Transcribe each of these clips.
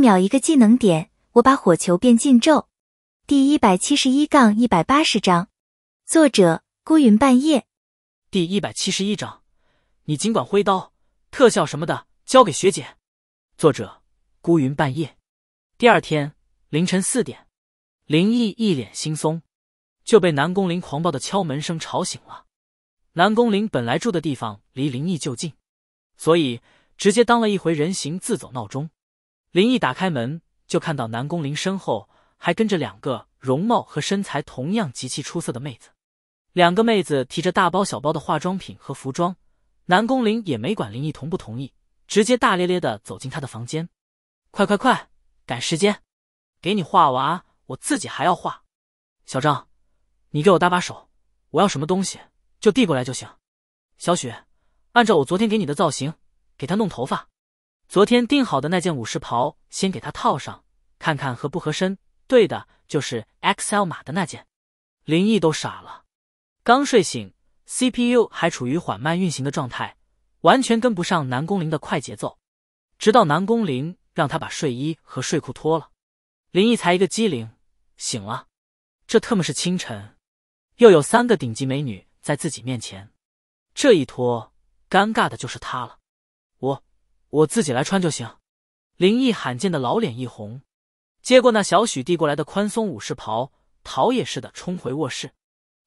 秒一个技能点，我把火球变禁咒。第一百七十一杠一百八十章，作者孤云半夜。第一百七十一章，你尽管挥刀，特效什么的交给学姐。作者孤云半夜。第二天凌晨四点，林毅一脸惺忪，就被南宫翎狂暴的敲门声吵醒了。南宫翎本来住的地方离林毅就近，所以直接当了一回人形自走闹钟。林毅打开门，就看到南宫翎身后还跟着两个容貌和身材同样极其出色的妹子。两个妹子提着大包小包的化妆品和服装。南宫翎也没管林毅同不同意，直接大咧咧的走进他的房间。快快快，赶时间，给你画完，我自己还要画。小张，你给我搭把手，我要什么东西就递过来就行。小雪，按照我昨天给你的造型，给她弄头发。昨天定好的那件武士袍，先给他套上，看看合不合身。对的，就是 XL 码的那件。林毅都傻了，刚睡醒，CPU 还处于缓慢运行的状态，完全跟不上南宫翎的快节奏。直到南宫翎让他把睡衣和睡裤脱了，林毅才一个机灵醒了。这特么是清晨，又有三个顶级美女在自己面前，这一脱，尴尬的就是他了。我自己来穿就行。林毅罕见的老脸一红，接过那小许递过来的宽松武士袍，逃也似的冲回卧室，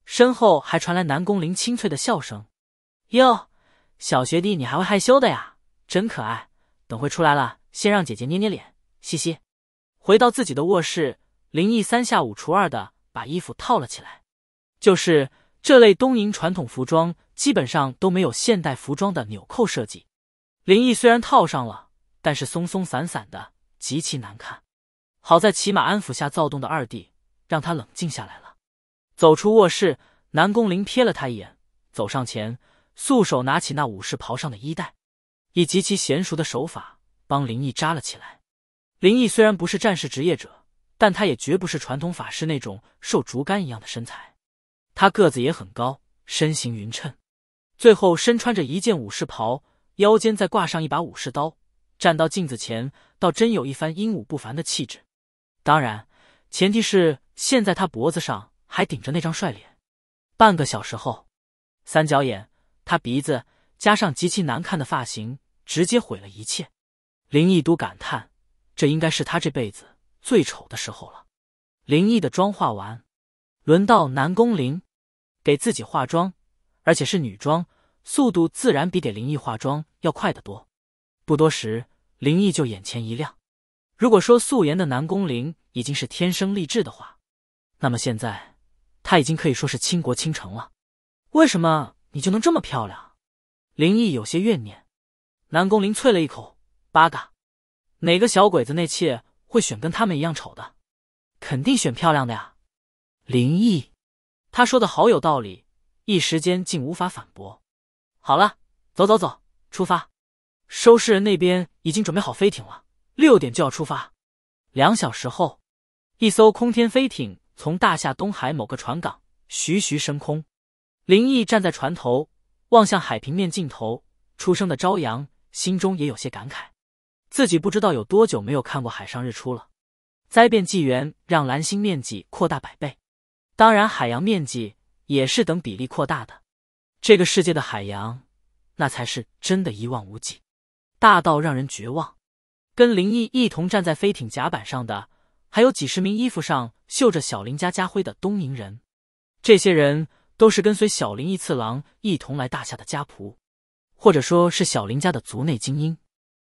身后还传来南宫翎清脆的笑声：“哟，小学弟你还会害羞的呀，真可爱。等会出来了，先让姐姐捏捏脸，嘻嘻。”回到自己的卧室，林毅三下五除二的把衣服套了起来。就是这类东瀛传统服装，基本上都没有现代服装的纽扣设计。林毅虽然套上了，但是松松散散的，极其难看。好在骑马安抚下躁动的二弟，让他冷静下来了。走出卧室，南宫翎瞥了他一眼，走上前，素手拿起那武士袍上的衣带，以极其娴熟的手法帮林毅扎了起来。林毅虽然不是战士职业者，但他也绝不是传统法师那种瘦竹竿一样的身材。他个子也很高，身形匀称。最后身穿着一件武士袍。腰间再挂上一把武士刀，站到镜子前，倒真有一番英武不凡的气质。当然，前提是现在他脖子上还顶着那张帅脸。半个小时后，三角眼、他鼻子加上极其难看的发型，直接毁了一切。林毅都感叹，这应该是他这辈子最丑的时候了。林毅的妆化完，轮到南宫翎给自己化妆，而且是女装。速度自然比给林毅化妆要快得多。不多时，林毅就眼前一亮。如果说素颜的南宫翎已经是天生丽质的话，那么现在她已经可以说是倾国倾城了。为什么你就能这么漂亮？林毅有些怨念。南宫翎啐了一口：“八嘎！哪个小鬼子那妾会选跟他们一样丑的？肯定选漂亮的呀！”林毅，他说的好有道理，一时间竟无法反驳。好了，走走走，出发！收尸人那边已经准备好飞艇了，六点就要出发。两小时后，一艘空天飞艇从大夏东海某个船港徐徐升空。林毅站在船头，望向海平面尽头初升的朝阳，心中也有些感慨：自己不知道有多久没有看过海上日出了。灾变纪元让蓝星面积扩大百倍，当然海洋面积也是等比例扩大的。这个世界的海洋，那才是真的一望无际，大到让人绝望。跟林毅一同站在飞艇甲板上的，还有几十名衣服上绣着小林家家徽的东瀛人。这些人都是跟随小林一次郎一同来大夏的家仆，或者说是小林家的族内精英。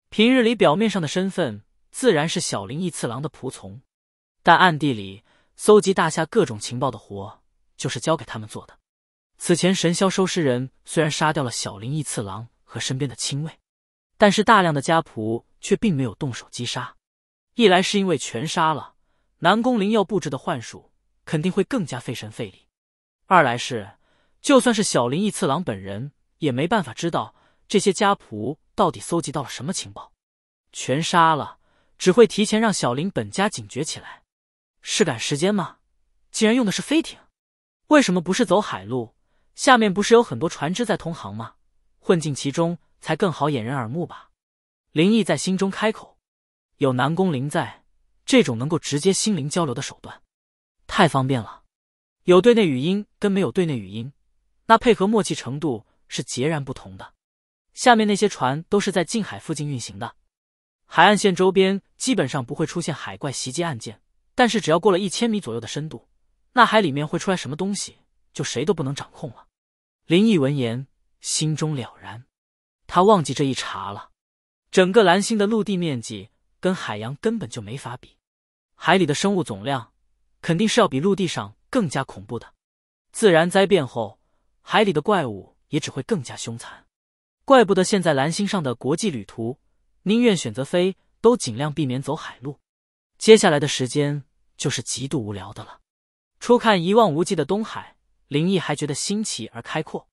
平日里表面上的身份自然是小林一次郎的仆从，但暗地里搜集大夏各种情报的活，就是交给他们做的。此前神霄收尸人虽然杀掉了小林义次郎和身边的亲卫，但是大量的家仆却并没有动手击杀。一来是因为全杀了，南宫灵要布置的幻术肯定会更加费神费力；二来是，就算是小林义次郎本人也没办法知道这些家仆到底搜集到了什么情报。全杀了只会提前让小林本家警觉起来。是赶时间吗？既然用的是飞艇，为什么不是走海路？下面不是有很多船只在通航吗？混进其中才更好掩人耳目吧。林毅在心中开口。有南宫翎在，这种能够直接心灵交流的手段，太方便了。有对内语音跟没有对内语音，那配合默契程度是截然不同的。下面那些船都是在近海附近运行的，海岸线周边基本上不会出现海怪袭击案件。但是只要过了一千米左右的深度，那海里面会出来什么东西，就谁都不能掌控了。林毅闻言，心中了然。他忘记这一茬了。整个蓝星的陆地面积跟海洋根本就没法比，海里的生物总量肯定是要比陆地上更加恐怖的。自然灾变后，海里的怪物也只会更加凶残。怪不得现在蓝星上的国际旅途宁愿选择飞，都尽量避免走海路。接下来的时间就是极度无聊的了。初看一望无际的东海。林毅还觉得新奇而开阔，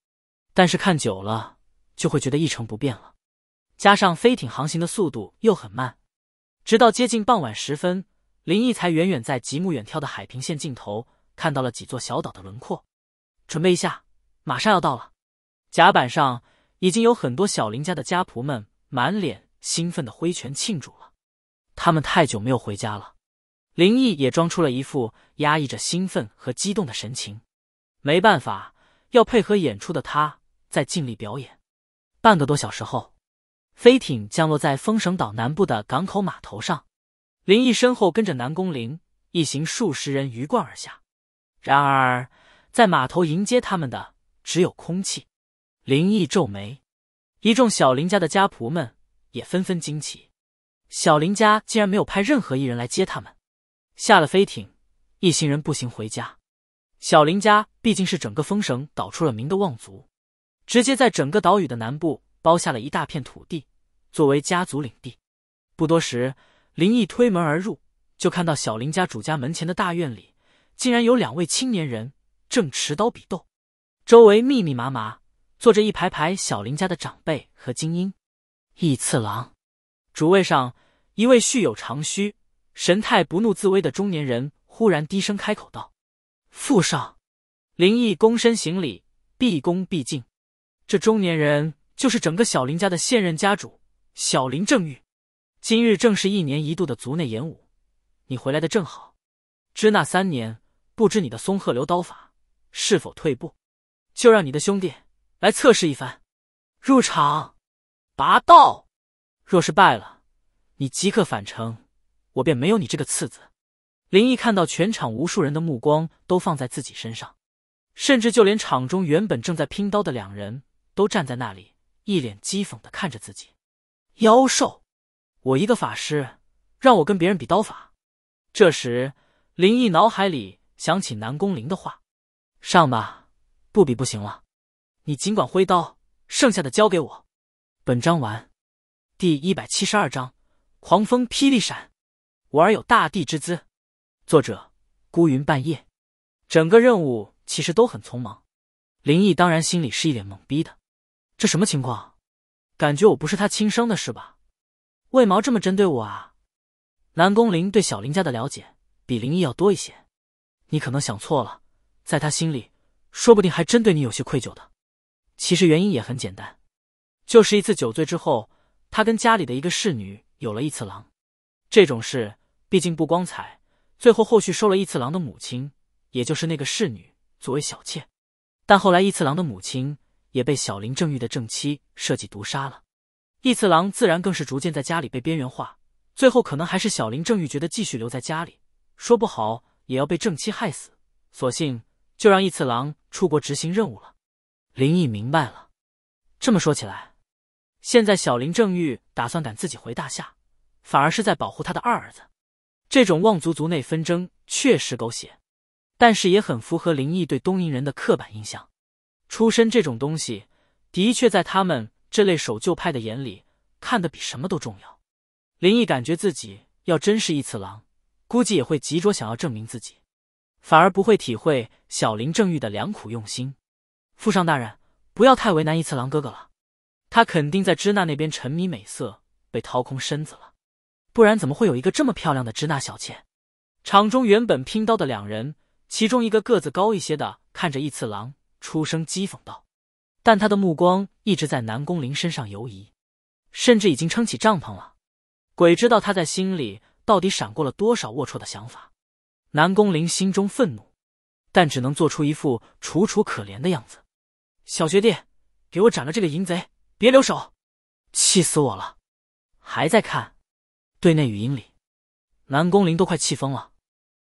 但是看久了就会觉得一成不变了。加上飞艇航行的速度又很慢，直到接近傍晚时分，林毅才远远在极目远眺的海平线尽头看到了几座小岛的轮廓。准备一下，马上要到了。甲板上已经有很多小林家的家仆们满脸兴奋的挥拳庆祝了。他们太久没有回家了。林毅也装出了一副压抑着兴奋和激动的神情。没办法，要配合演出的他，在尽力表演。半个多小时后，飞艇降落在风绳岛南部的港口码头上。林毅身后跟着南宫翎一行数十人鱼贯而下。然而，在码头迎接他们的只有空气。林毅皱眉，一众小林家的家仆们也纷纷惊奇：小林家竟然没有派任何一人来接他们。下了飞艇，一行人步行回家。小林家毕竟是整个风神岛出了名的望族，直接在整个岛屿的南部包下了一大片土地，作为家族领地。不多时，林毅推门而入，就看到小林家主家门前的大院里，竟然有两位青年人正持刀比斗，周围密密麻麻坐着一排排小林家的长辈和精英。义次郎，主位上一位蓄有长须、神态不怒自威的中年人忽然低声开口道。父上，林毅躬身行礼，毕恭毕敬。这中年人就是整个小林家的现任家主小林正玉。今日正是一年一度的族内演武，你回来的正好。支那三年，不知你的松鹤流刀法是否退步？就让你的兄弟来测试一番。入场，拔刀。若是败了，你即刻返程，我便没有你这个次子。林毅看到全场无数人的目光都放在自己身上，甚至就连场中原本正在拼刀的两人都站在那里，一脸讥讽的看着自己。妖兽，我一个法师，让我跟别人比刀法？这时，林毅脑海里想起南宫翎的话：“上吧，不比不行了，你尽管挥刀，剩下的交给我。”本章完，第一百七十二章：狂风霹雳闪，我儿有大地之姿。作者孤云半夜，整个任务其实都很匆忙。林毅当然心里是一脸懵逼的，这什么情况？感觉我不是他亲生的是吧？为毛这么针对我啊？南宫翎对小林家的了解比林毅要多一些，你可能想错了，在他心里，说不定还真对你有些愧疚的。其实原因也很简单，就是一次酒醉之后，他跟家里的一个侍女有了一次狼。这种事毕竟不光彩。最后，后续收了义次郎的母亲，也就是那个侍女作为小妾，但后来义次郎的母亲也被小林正玉的正妻设计毒杀了，义次郎自然更是逐渐在家里被边缘化，最后可能还是小林正玉觉得继续留在家里，说不好也要被正妻害死，索性就让义次郎出国执行任务了。林毅明白了，这么说起来，现在小林正玉打算赶自己回大夏，反而是在保护他的二儿子。这种望族族内纷争确实狗血，但是也很符合林毅对东瀛人的刻板印象。出身这种东西，的确在他们这类守旧派的眼里，看得比什么都重要。林毅感觉自己要真是一次郎，估计也会急着想要证明自己，反而不会体会小林正欲的良苦用心。富商大人，不要太为难一次郎哥哥了，他肯定在支那那边沉迷美色，被掏空身子了。不然怎么会有一个这么漂亮的支那小妾？场中原本拼刀的两人，其中一个个子高一些的看着义次郎，出声讥讽道。但他的目光一直在南宫翎身上游移，甚至已经撑起帐篷了。鬼知道他在心里到底闪过了多少龌龊的想法。南宫翎心中愤怒，但只能做出一副楚楚可怜的样子。小学弟，给我斩了这个淫贼，别留手！气死我了，还在看！对内语音里，南宫翎都快气疯了。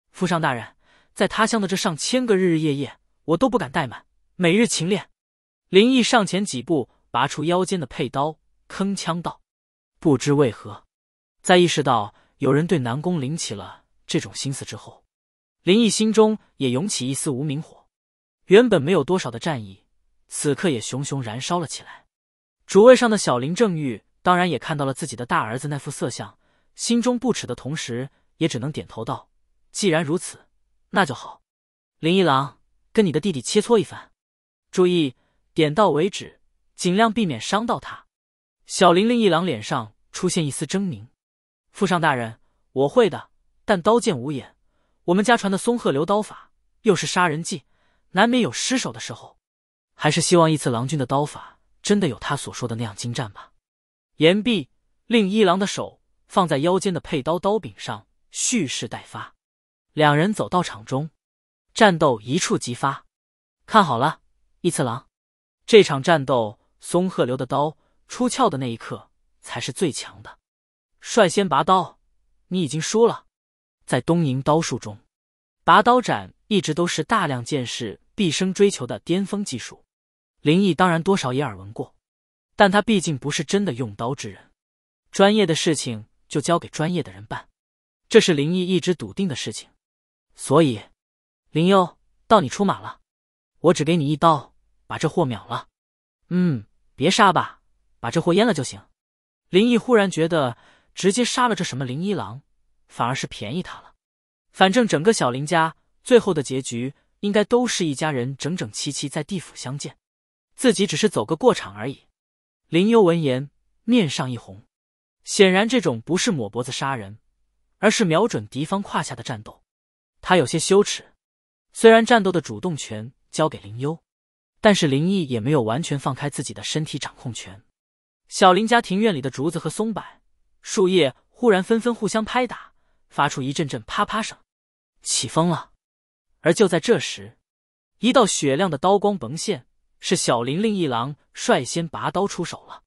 父上大人，在他乡的这上千个日日夜夜，我都不敢怠慢，每日勤练。林毅上前几步，拔出腰间的佩刀，铿锵道：“不知为何，在意识到有人对南宫翎起了这种心思之后，林毅心中也涌起一丝无名火。原本没有多少的战意，此刻也熊熊燃烧了起来。”主位上的小林正玉当然也看到了自己的大儿子那副色相。心中不耻的同时，也只能点头道：“既然如此，那就好。”林一郎，跟你的弟弟切磋一番，注意点到为止，尽量避免伤到他。小林玲一郎脸上出现一丝狰狞：“父上大人，我会的。但刀剑无眼，我们家传的松鹤流刀法又是杀人技，难免有失手的时候。还是希望一次郎君的刀法真的有他所说的那样精湛吧。”言毕，令一郎的手。放在腰间的佩刀刀柄上蓄势待发，两人走到场中，战斗一触即发。看好了，一次郎，这场战斗松鹤流的刀出鞘的那一刻才是最强的。率先拔刀，你已经输了。在东瀛刀术中，拔刀斩一直都是大量剑士毕生追求的巅峰技术。林毅当然多少也耳闻过，但他毕竟不是真的用刀之人，专业的事情。就交给专业的人办，这是林毅一直笃定的事情。所以，林悠到你出马了。我只给你一刀，把这货秒了。嗯，别杀吧，把这货阉了就行。林毅忽然觉得，直接杀了这什么林一郎，反而是便宜他了。反正整个小林家最后的结局，应该都是一家人整整齐齐在地府相见，自己只是走个过场而已。林悠闻言，面上一红。显然，这种不是抹脖子杀人，而是瞄准敌方胯下的战斗。他有些羞耻，虽然战斗的主动权交给林优，但是林毅也没有完全放开自己的身体掌控权。小林家庭院里的竹子和松柏树叶忽然纷纷互相拍打，发出一阵阵啪啪声，起风了。而就在这时，一道雪亮的刀光崩现，是小林令一郎率先拔刀出手了。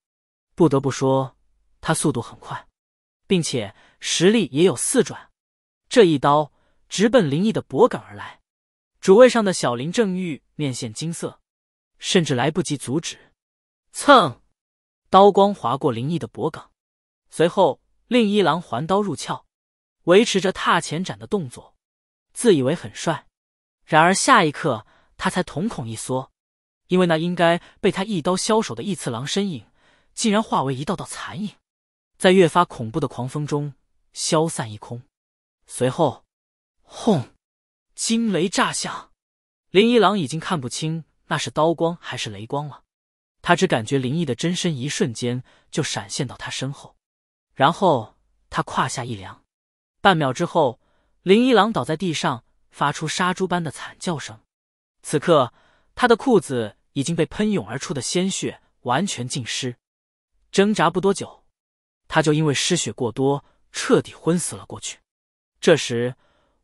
不得不说。他速度很快，并且实力也有四转，这一刀直奔林毅的脖颈而来。主位上的小林正玉面现惊色，甚至来不及阻止。蹭，刀光划过林毅的脖颈，随后另一郎还刀入鞘，维持着踏前斩的动作，自以为很帅。然而下一刻，他才瞳孔一缩，因为那应该被他一刀削首的异次郎身影，竟然化为一道道残影。在越发恐怖的狂风中消散一空，随后，轰，惊雷炸响。林一郎已经看不清那是刀光还是雷光了，他只感觉林毅的真身一瞬间就闪现到他身后，然后他胯下一凉，半秒之后，林一郎倒在地上，发出杀猪般的惨叫声。此刻，他的裤子已经被喷涌而出的鲜血完全浸湿，挣扎不多久。他就因为失血过多，彻底昏死了过去。这时，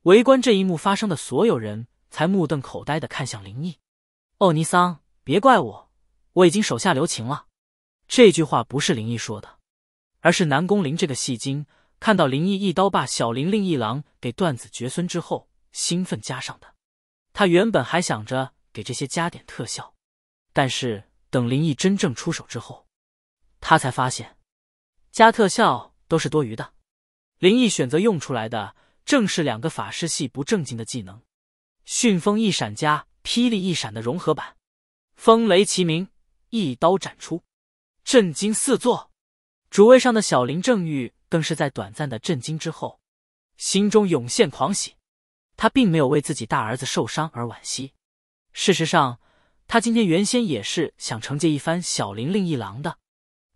围观这一幕发生的所有人才目瞪口呆的看向林毅。欧尼桑，别怪我，我已经手下留情了。这句话不是林毅说的，而是南宫翎这个戏精看到林毅一刀把小林令一郎给断子绝孙之后，兴奋加上的。他原本还想着给这些加点特效，但是等林毅真正出手之后，他才发现。加特效都是多余的，林毅选择用出来的正是两个法师系不正经的技能，迅风一闪加霹雳一闪的融合版，风雷齐鸣，一刀斩出，震惊四座。主位上的小林正玉更是在短暂的震惊之后，心中涌现狂喜。他并没有为自己大儿子受伤而惋惜，事实上，他今天原先也是想惩戒一番小林令一郎的。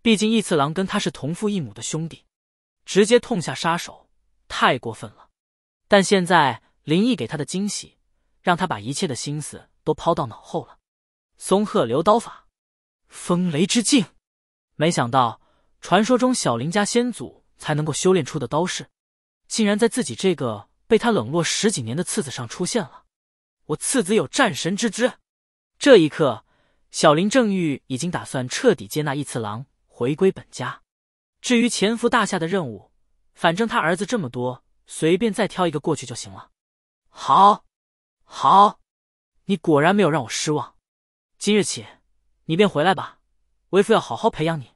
毕竟义次郎跟他是同父异母的兄弟，直接痛下杀手太过分了。但现在林毅给他的惊喜，让他把一切的心思都抛到脑后了。松鹤流刀法，风雷之境。没想到传说中小林家先祖才能够修炼出的刀式，竟然在自己这个被他冷落十几年的次子上出现了。我次子有战神之姿。这一刻，小林正玉已经打算彻底接纳义次郎。回归本家，至于潜伏大夏的任务，反正他儿子这么多，随便再挑一个过去就行了。好，好，你果然没有让我失望。今日起，你便回来吧，为父要好好培养你。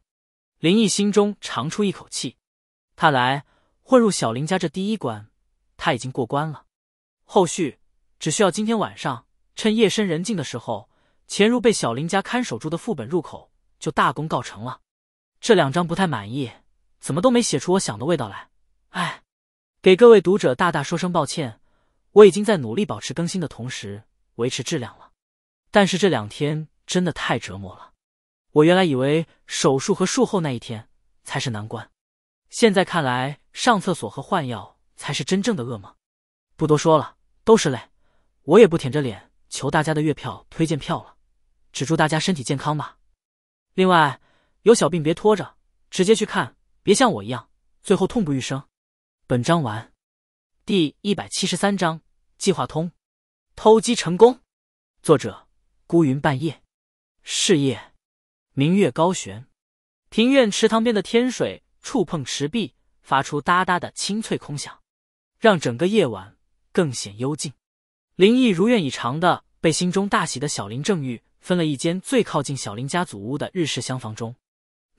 林毅心中长出一口气，看来混入小林家这第一关，他已经过关了。后续只需要今天晚上，趁夜深人静的时候，潜入被小林家看守住的副本入口，就大功告成了。这两张不太满意，怎么都没写出我想的味道来。哎，给各位读者大大说声抱歉，我已经在努力保持更新的同时维持质量了，但是这两天真的太折磨了。我原来以为手术和术后那一天才是难关，现在看来上厕所和换药才是真正的噩梦。不多说了，都是泪。我也不舔着脸求大家的月票、推荐票了，只祝大家身体健康吧。另外。有小病别拖着，直接去看，别像我一样，最后痛不欲生。本章完，第一百七十三章计划通，偷鸡成功。作者：孤云半夜。事业，明月高悬，庭院池塘边的天水触碰池壁，发出哒哒的清脆空响，让整个夜晚更显幽静。林毅如愿以偿的被心中大喜的小林正玉分了一间最靠近小林家祖屋的日式厢房中。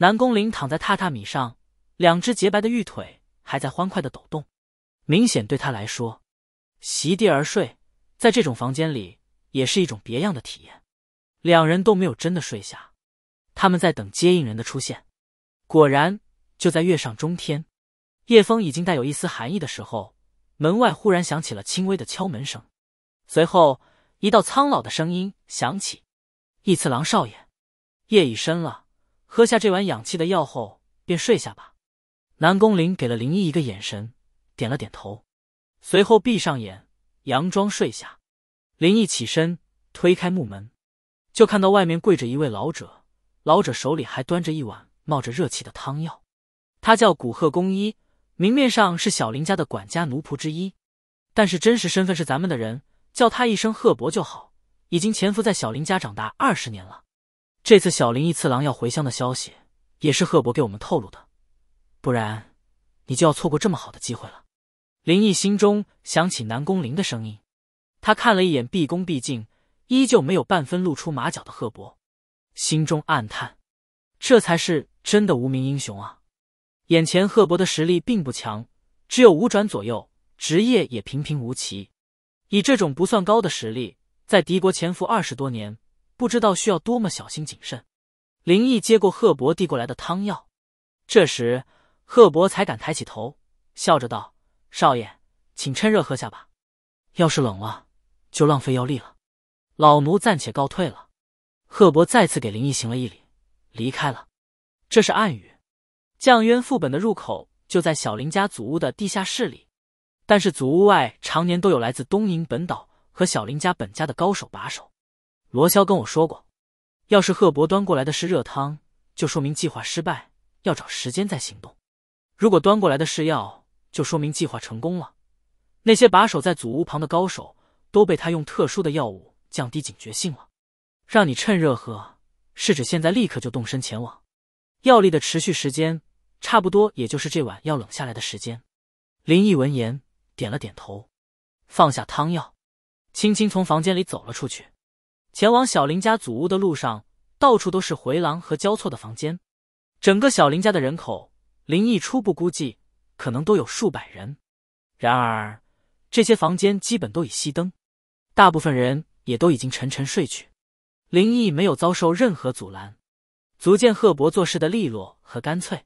南宫翎躺在榻榻米上，两只洁白的玉腿还在欢快的抖动，明显对他来说，席地而睡，在这种房间里也是一种别样的体验。两人都没有真的睡下，他们在等接应人的出现。果然，就在月上中天，夜风已经带有一丝寒意的时候，门外忽然响起了轻微的敲门声，随后一道苍老的声音响起：“义次郎少爷，夜已深了。”喝下这碗养气的药后，便睡下吧。南宫翎给了林毅一个眼神，点了点头，随后闭上眼，佯装睡下。林毅起身推开木门，就看到外面跪着一位老者，老者手里还端着一碗冒着热气的汤药。他叫古贺公一，明面上是小林家的管家奴仆之一，但是真实身份是咱们的人，叫他一声贺伯就好。已经潜伏在小林家长大二十年了。这次小林一次郎要回乡的消息，也是赫伯给我们透露的，不然你就要错过这么好的机会了。林毅心中想起南宫翎的声音，他看了一眼毕恭毕敬、依旧没有半分露出马脚的赫伯，心中暗叹：这才是真的无名英雄啊！眼前赫伯的实力并不强，只有五转左右，职业也平平无奇。以这种不算高的实力，在敌国潜伏二十多年。不知道需要多么小心谨慎。林毅接过赫伯递过来的汤药，这时赫伯才敢抬起头，笑着道：“少爷，请趁热喝下吧，要是冷了就浪费药力了。”老奴暂且告退了。赫伯再次给林毅行了一礼，离开了。这是暗语。降渊副本的入口就在小林家祖屋的地下室里，但是祖屋外常年都有来自东瀛本岛和小林家本家的高手把守。罗霄跟我说过，要是赫伯端过来的是热汤，就说明计划失败，要找时间再行动；如果端过来的是药，就说明计划成功了。那些把守在祖屋旁的高手都被他用特殊的药物降低警觉性了，让你趁热喝，是指现在立刻就动身前往。药力的持续时间差不多也就是这碗药冷下来的时间。林毅闻言点了点头，放下汤药，轻轻从房间里走了出去。前往小林家祖屋的路上，到处都是回廊和交错的房间。整个小林家的人口，林毅初步估计可能都有数百人。然而，这些房间基本都已熄灯，大部分人也都已经沉沉睡去。林毅没有遭受任何阻拦，足见赫伯做事的利落和干脆。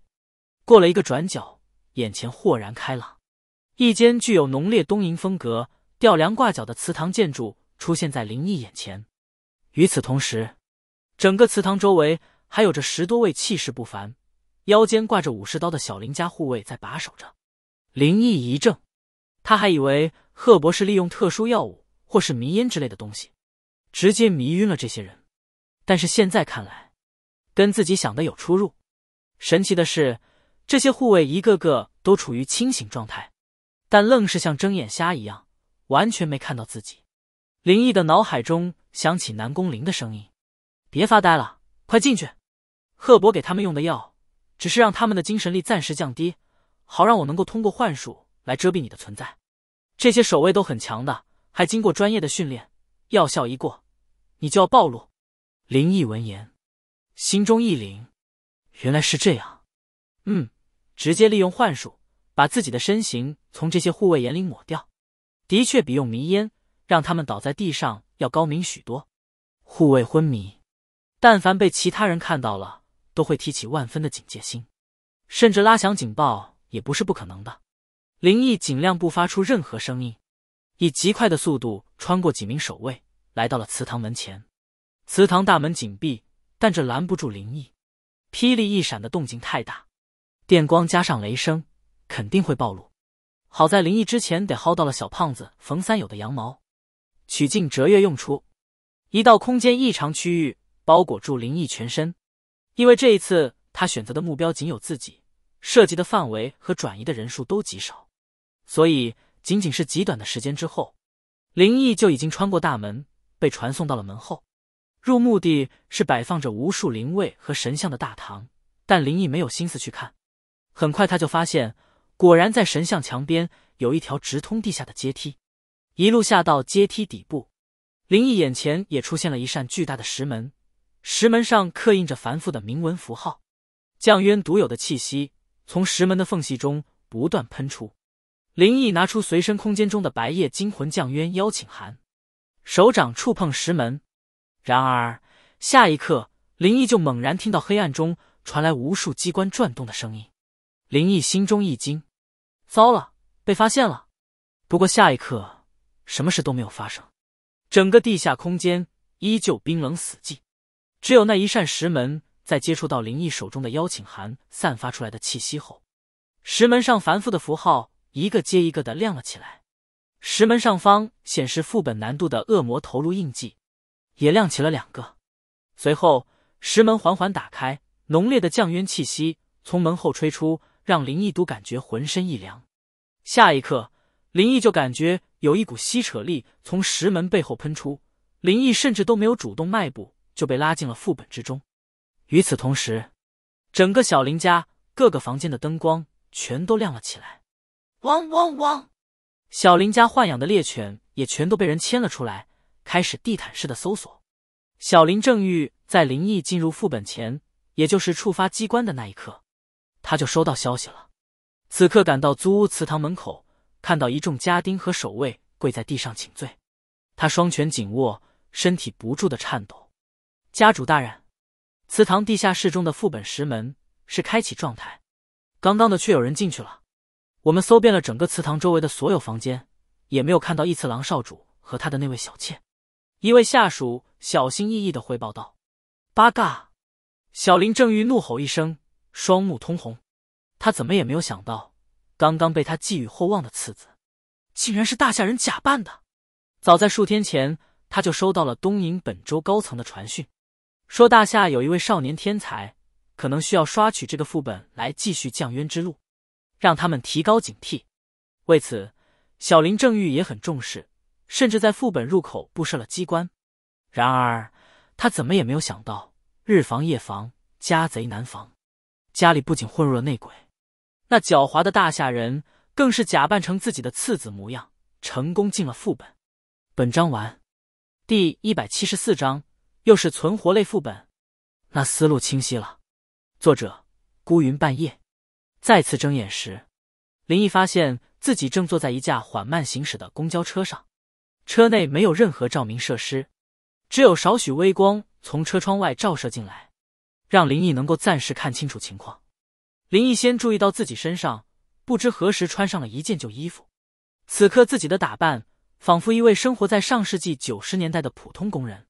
过了一个转角，眼前豁然开朗，一间具有浓烈东瀛风格、吊梁挂角的祠堂建筑出现在林毅眼前。与此同时，整个祠堂周围还有着十多位气势不凡、腰间挂着武士刀的小林家护卫在把守着。林毅一怔，他还以为贺博是利用特殊药物或是迷烟之类的东西，直接迷晕了这些人。但是现在看来，跟自己想的有出入。神奇的是，这些护卫一个个都处于清醒状态，但愣是像睁眼瞎一样，完全没看到自己。林毅的脑海中响起南宫翎的声音：“别发呆了，快进去。赫伯给他们用的药，只是让他们的精神力暂时降低，好让我能够通过幻术来遮蔽你的存在。这些守卫都很强的，还经过专业的训练。药效一过，你就要暴露。”林毅闻言，心中一凛，原来是这样。嗯，直接利用幻术，把自己的身形从这些护卫眼里抹掉，的确比用迷烟。让他们倒在地上要高明许多，护卫昏迷，但凡被其他人看到了，都会提起万分的警戒心，甚至拉响警报也不是不可能的。林毅尽量不发出任何声音，以极快的速度穿过几名守卫，来到了祠堂门前。祠堂大门紧闭，但这拦不住林毅。霹雳一闪的动静太大，电光加上雷声肯定会暴露。好在林毅之前得薅到了小胖子冯三友的羊毛。曲径折月用出，一道空间异常区域包裹住林毅全身。因为这一次他选择的目标仅有自己，涉及的范围和转移的人数都极少，所以仅仅是极短的时间之后，灵异就已经穿过大门，被传送到了门后。入目的是摆放着无数灵位和神像的大堂，但林毅没有心思去看。很快他就发现，果然在神像墙边有一条直通地下的阶梯。一路下到阶梯底部，林毅眼前也出现了一扇巨大的石门，石门上刻印着繁复的铭文符号，降渊独有的气息从石门的缝隙中不断喷出。林毅拿出随身空间中的白夜惊魂降渊邀请函，手掌触碰石门，然而下一刻，林毅就猛然听到黑暗中传来无数机关转动的声音。林毅心中一惊，糟了，被发现了。不过下一刻。什么事都没有发生，整个地下空间依旧冰冷死寂，只有那一扇石门在接触到林毅手中的邀请函散发出来的气息后，石门上繁复的符号一个接一个的亮了起来，石门上方显示副本难度的恶魔头颅印记也亮起了两个，随后石门缓缓打开，浓烈的降渊气息从门后吹出，让林毅都感觉浑身一凉，下一刻林毅就感觉。有一股吸扯力从石门背后喷出，林毅甚至都没有主动迈步，就被拉进了副本之中。与此同时，整个小林家各个房间的灯光全都亮了起来。汪汪汪！小林家豢养的猎犬也全都被人牵了出来，开始地毯式的搜索。小林正欲在林毅进入副本前，也就是触发机关的那一刻，他就收到消息了。此刻赶到租屋祠堂门口。看到一众家丁和守卫跪在地上请罪，他双拳紧握，身体不住的颤抖。家主大人，祠堂地下室中的副本石门是开启状态，刚刚的却有人进去了。我们搜遍了整个祠堂周围的所有房间，也没有看到一次郎少主和他的那位小妾。一位下属小心翼翼的汇报道：“八嘎！”小林正欲怒吼一声，双目通红，他怎么也没有想到。刚刚被他寄予厚望的次子，竟然是大夏人假扮的。早在数天前，他就收到了东瀛本州高层的传讯，说大夏有一位少年天才，可能需要刷取这个副本来继续降渊之路，让他们提高警惕。为此，小林正玉也很重视，甚至在副本入口布设了机关。然而，他怎么也没有想到，日防夜防，家贼难防，家里不仅混入了内鬼。那狡猾的大夏人更是假扮成自己的次子模样，成功进了副本。本章完。第一百七十四章，又是存活类副本，那思路清晰了。作者孤云半夜再次睁眼时，林毅发现自己正坐在一架缓慢行驶的公交车上，车内没有任何照明设施，只有少许微光从车窗外照射进来，让林毅能够暂时看清楚情况。林逸先注意到自己身上不知何时穿上了一件旧衣服，此刻自己的打扮仿佛一位生活在上世纪九十年代的普通工人。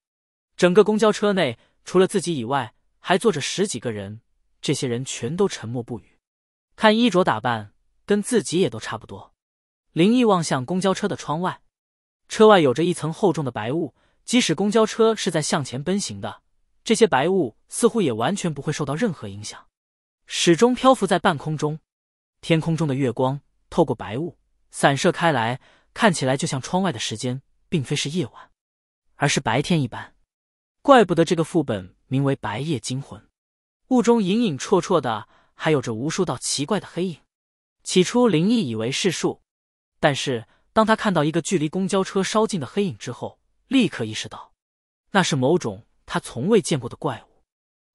整个公交车内除了自己以外，还坐着十几个人，这些人全都沉默不语，看衣着打扮跟自己也都差不多。林逸望向公交车的窗外，车外有着一层厚重的白雾，即使公交车是在向前奔行的，这些白雾似乎也完全不会受到任何影响。始终漂浮在半空中，天空中的月光透过白雾散射开来，看起来就像窗外的时间，并非是夜晚，而是白天一般。怪不得这个副本名为“白夜惊魂”。雾中隐隐绰绰的还有着无数道奇怪的黑影。起初林毅以为是树，但是当他看到一个距离公交车稍近的黑影之后，立刻意识到那是某种他从未见过的怪物。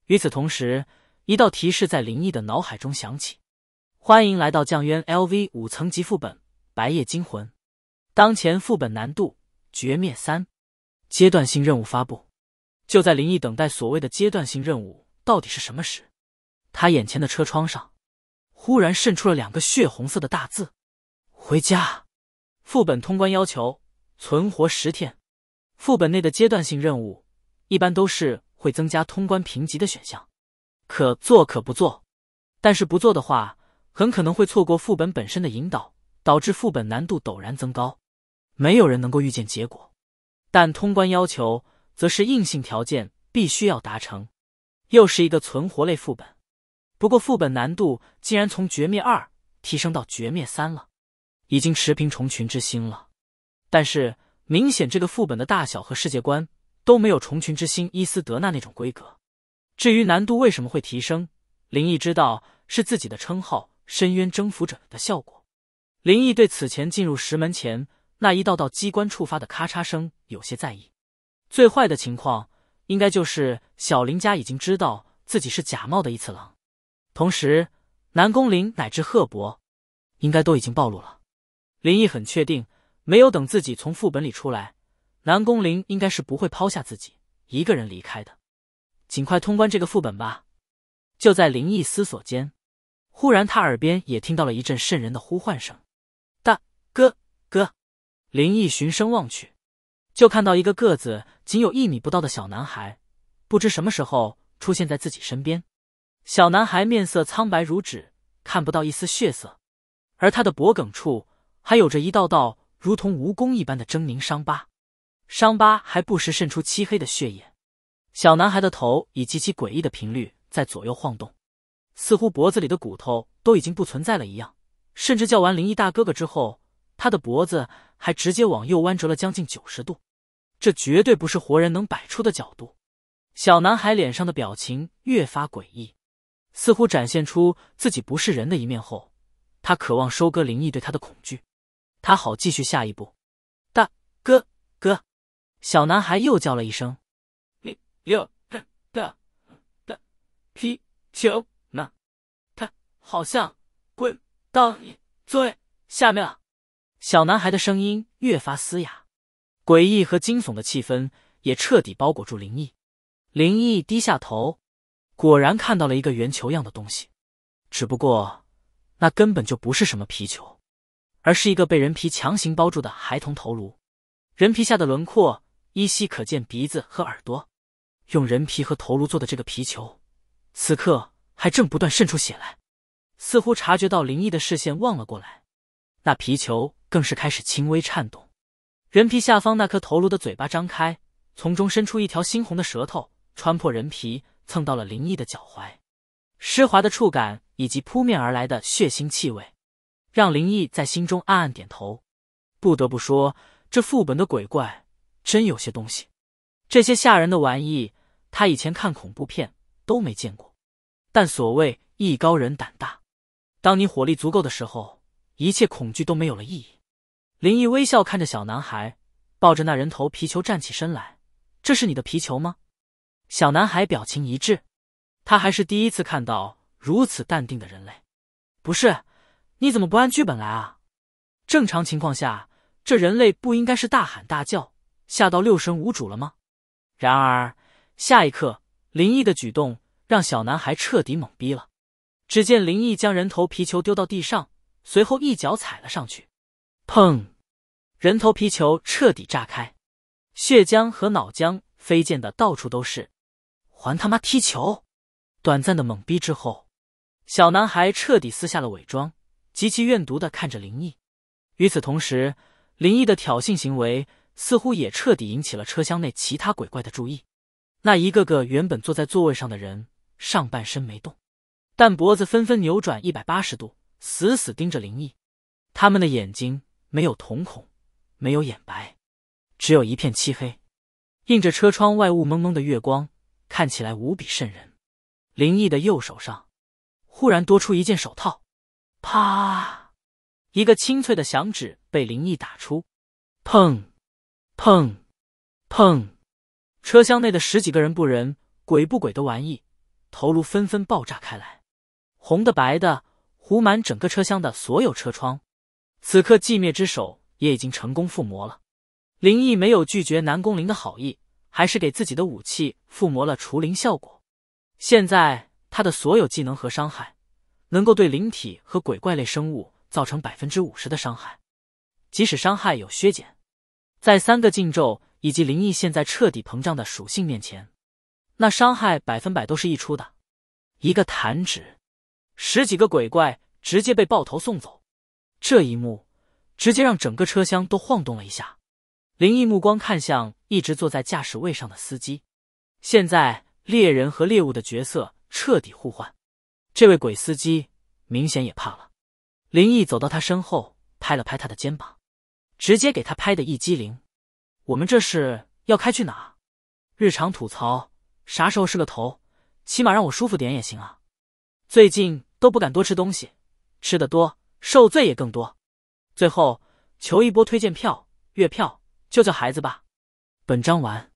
与此同时。一道提示在林毅的脑海中响起：“欢迎来到降渊 LV 五层级副本，白夜惊魂。当前副本难度绝灭三，阶段性任务发布。”就在林毅等待所谓的阶段性任务到底是什么时，他眼前的车窗上忽然渗出了两个血红色的大字：“回家。”副本通关要求存活十天。副本内的阶段性任务一般都是会增加通关评级的选项。可做可不做，但是不做的话，很可能会错过副本本身的引导，导致副本难度陡然增高。没有人能够预见结果，但通关要求则是硬性条件，必须要达成。又是一个存活类副本，不过副本难度竟然从绝灭二提升到绝灭三了，已经持平虫群之心了。但是明显这个副本的大小和世界观都没有虫群之心伊斯德纳那种规格。至于难度为什么会提升，林毅知道是自己的称号“深渊征服者”的效果。林毅对此前进入石门前那一道道机关触发的咔嚓声有些在意。最坏的情况，应该就是小林家已经知道自己是假冒的一次郎，同时南宫翎乃至赫伯，应该都已经暴露了。林毅很确定，没有等自己从副本里出来，南宫翎应该是不会抛下自己一个人离开的。尽快通关这个副本吧。就在林毅思索间，忽然他耳边也听到了一阵渗人的呼唤声：“大哥哥！”林毅循声望去，就看到一个个子仅有一米不到的小男孩，不知什么时候出现在自己身边。小男孩面色苍白如纸，看不到一丝血色，而他的脖颈处还有着一道道如同蜈蚣一般的狰狞伤疤，伤疤还不时渗出漆黑的血液。小男孩的头以极其诡异的频率在左右晃动，似乎脖子里的骨头都已经不存在了一样。甚至叫完“灵异大哥哥”之后，他的脖子还直接往右弯折了将近九十度，这绝对不是活人能摆出的角度。小男孩脸上的表情越发诡异，似乎展现出自己不是人的一面后，他渴望收割灵异对他的恐惧，他好继续下一步。大哥哥，小男孩又叫了一声。有的的皮球呢，它好像滚到你嘴下面了。小男孩的声音越发嘶哑，诡异和惊悚的气氛也彻底包裹住林毅。林毅低下头，果然看到了一个圆球样的东西，只不过那根本就不是什么皮球，而是一个被人皮强行包住的孩童头颅。人皮下的轮廓依稀可见鼻子和耳朵。用人皮和头颅做的这个皮球，此刻还正不断渗出血来，似乎察觉到林毅的视线望了过来，那皮球更是开始轻微颤动。人皮下方那颗头颅的嘴巴张开，从中伸出一条猩红的舌头，穿破人皮，蹭到了林毅的脚踝。湿滑的触感以及扑面而来的血腥气味，让林毅在心中暗暗点头。不得不说，这副本的鬼怪真有些东西，这些吓人的玩意。他以前看恐怖片都没见过，但所谓艺高人胆大，当你火力足够的时候，一切恐惧都没有了意义。林毅微笑看着小男孩，抱着那人头皮球站起身来：“这是你的皮球吗？”小男孩表情一致，他还是第一次看到如此淡定的人类。不是，你怎么不按剧本来啊？正常情况下，这人类不应该是大喊大叫，吓到六神无主了吗？然而。下一刻，林毅的举动让小男孩彻底懵逼了。只见林毅将人头皮球丢到地上，随后一脚踩了上去，砰！人头皮球彻底炸开，血浆和脑浆飞溅的到处都是。还他妈踢球！短暂的懵逼之后，小男孩彻底撕下了伪装，极其怨毒的看着林毅。与此同时，林毅的挑衅行为似乎也彻底引起了车厢内其他鬼怪的注意。那一个个原本坐在座位上的人，上半身没动，但脖子纷纷扭转一百八十度，死死盯着林毅。他们的眼睛没有瞳孔，没有眼白，只有一片漆黑，映着车窗外雾蒙蒙的月光，看起来无比渗人。林毅的右手上，忽然多出一件手套。啪，一个清脆的响指被林毅打出。砰，砰，砰。车厢内的十几个人不人鬼不鬼的玩意，头颅纷纷爆炸开来，红的白的糊满整个车厢的所有车窗。此刻寂灭之手也已经成功附魔了。林毅没有拒绝南宫翎的好意，还是给自己的武器附魔了除灵效果。现在他的所有技能和伤害，能够对灵体和鬼怪类生物造成百分之五十的伤害，即使伤害有削减，在三个禁咒。以及林毅现在彻底膨胀的属性面前，那伤害百分百都是溢出的。一个弹指，十几个鬼怪直接被爆头送走。这一幕直接让整个车厢都晃动了一下。林毅目光看向一直坐在驾驶位上的司机，现在猎人和猎物的角色彻底互换。这位鬼司机明显也怕了。林毅走到他身后，拍了拍他的肩膀，直接给他拍的一激灵。我们这是要开去哪？日常吐槽啥时候是个头？起码让我舒服点也行啊！最近都不敢多吃东西，吃的多受罪也更多。最后求一波推荐票、月票，救救孩子吧！本章完。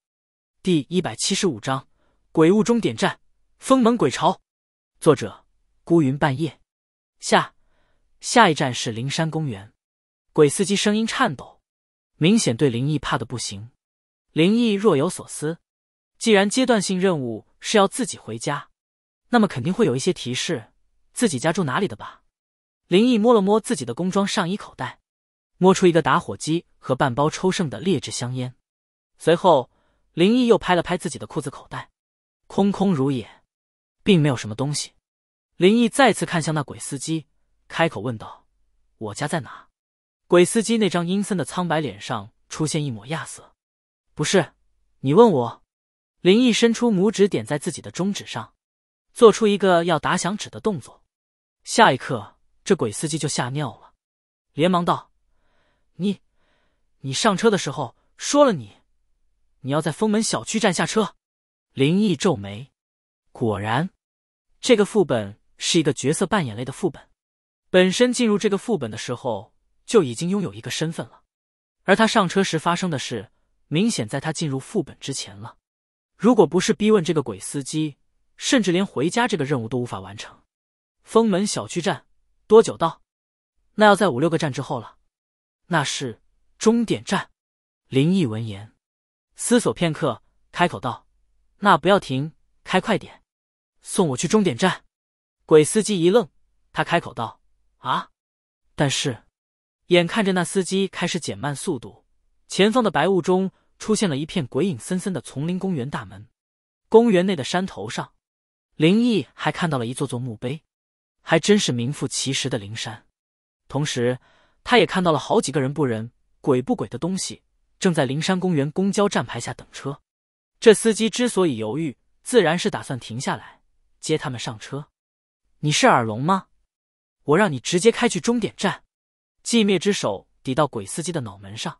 第一百七十五章：鬼物》终点站，封门鬼巢。作者：孤云半夜。下下一站是灵山公园。鬼司机声音颤抖。明显对林毅怕的不行，林毅若有所思。既然阶段性任务是要自己回家，那么肯定会有一些提示，自己家住哪里的吧？林毅摸了摸自己的工装上衣口袋，摸出一个打火机和半包抽剩的劣质香烟。随后，林毅又拍了拍自己的裤子口袋，空空如也，并没有什么东西。林毅再次看向那鬼司机，开口问道：“我家在哪？”鬼司机那张阴森的苍白脸上出现一抹亚色，不是，你问我，林毅伸出拇指点在自己的中指上，做出一个要打响指的动作。下一刻，这鬼司机就吓尿了，连忙道：“你，你上车的时候说了你，你要在封门小区站下车。”林毅皱眉，果然，这个副本是一个角色扮演类的副本，本身进入这个副本的时候。就已经拥有一个身份了，而他上车时发生的事，明显在他进入副本之前了。如果不是逼问这个鬼司机，甚至连回家这个任务都无法完成。封门小区站多久到？那要在五六个站之后了。那是终点站。林毅闻言，思索片刻，开口道：“那不要停，开快点，送我去终点站。”鬼司机一愣，他开口道：“啊，但是。”眼看着那司机开始减慢速度，前方的白雾中出现了一片鬼影森森的丛林公园大门。公园内的山头上，林毅还看到了一座座墓碑，还真是名副其实的灵山。同时，他也看到了好几个人不人、鬼不鬼的东西，正在灵山公园公交站牌下等车。这司机之所以犹豫，自然是打算停下来接他们上车。你是耳聋吗？我让你直接开去终点站。寂灭之手抵到鬼司机的脑门上，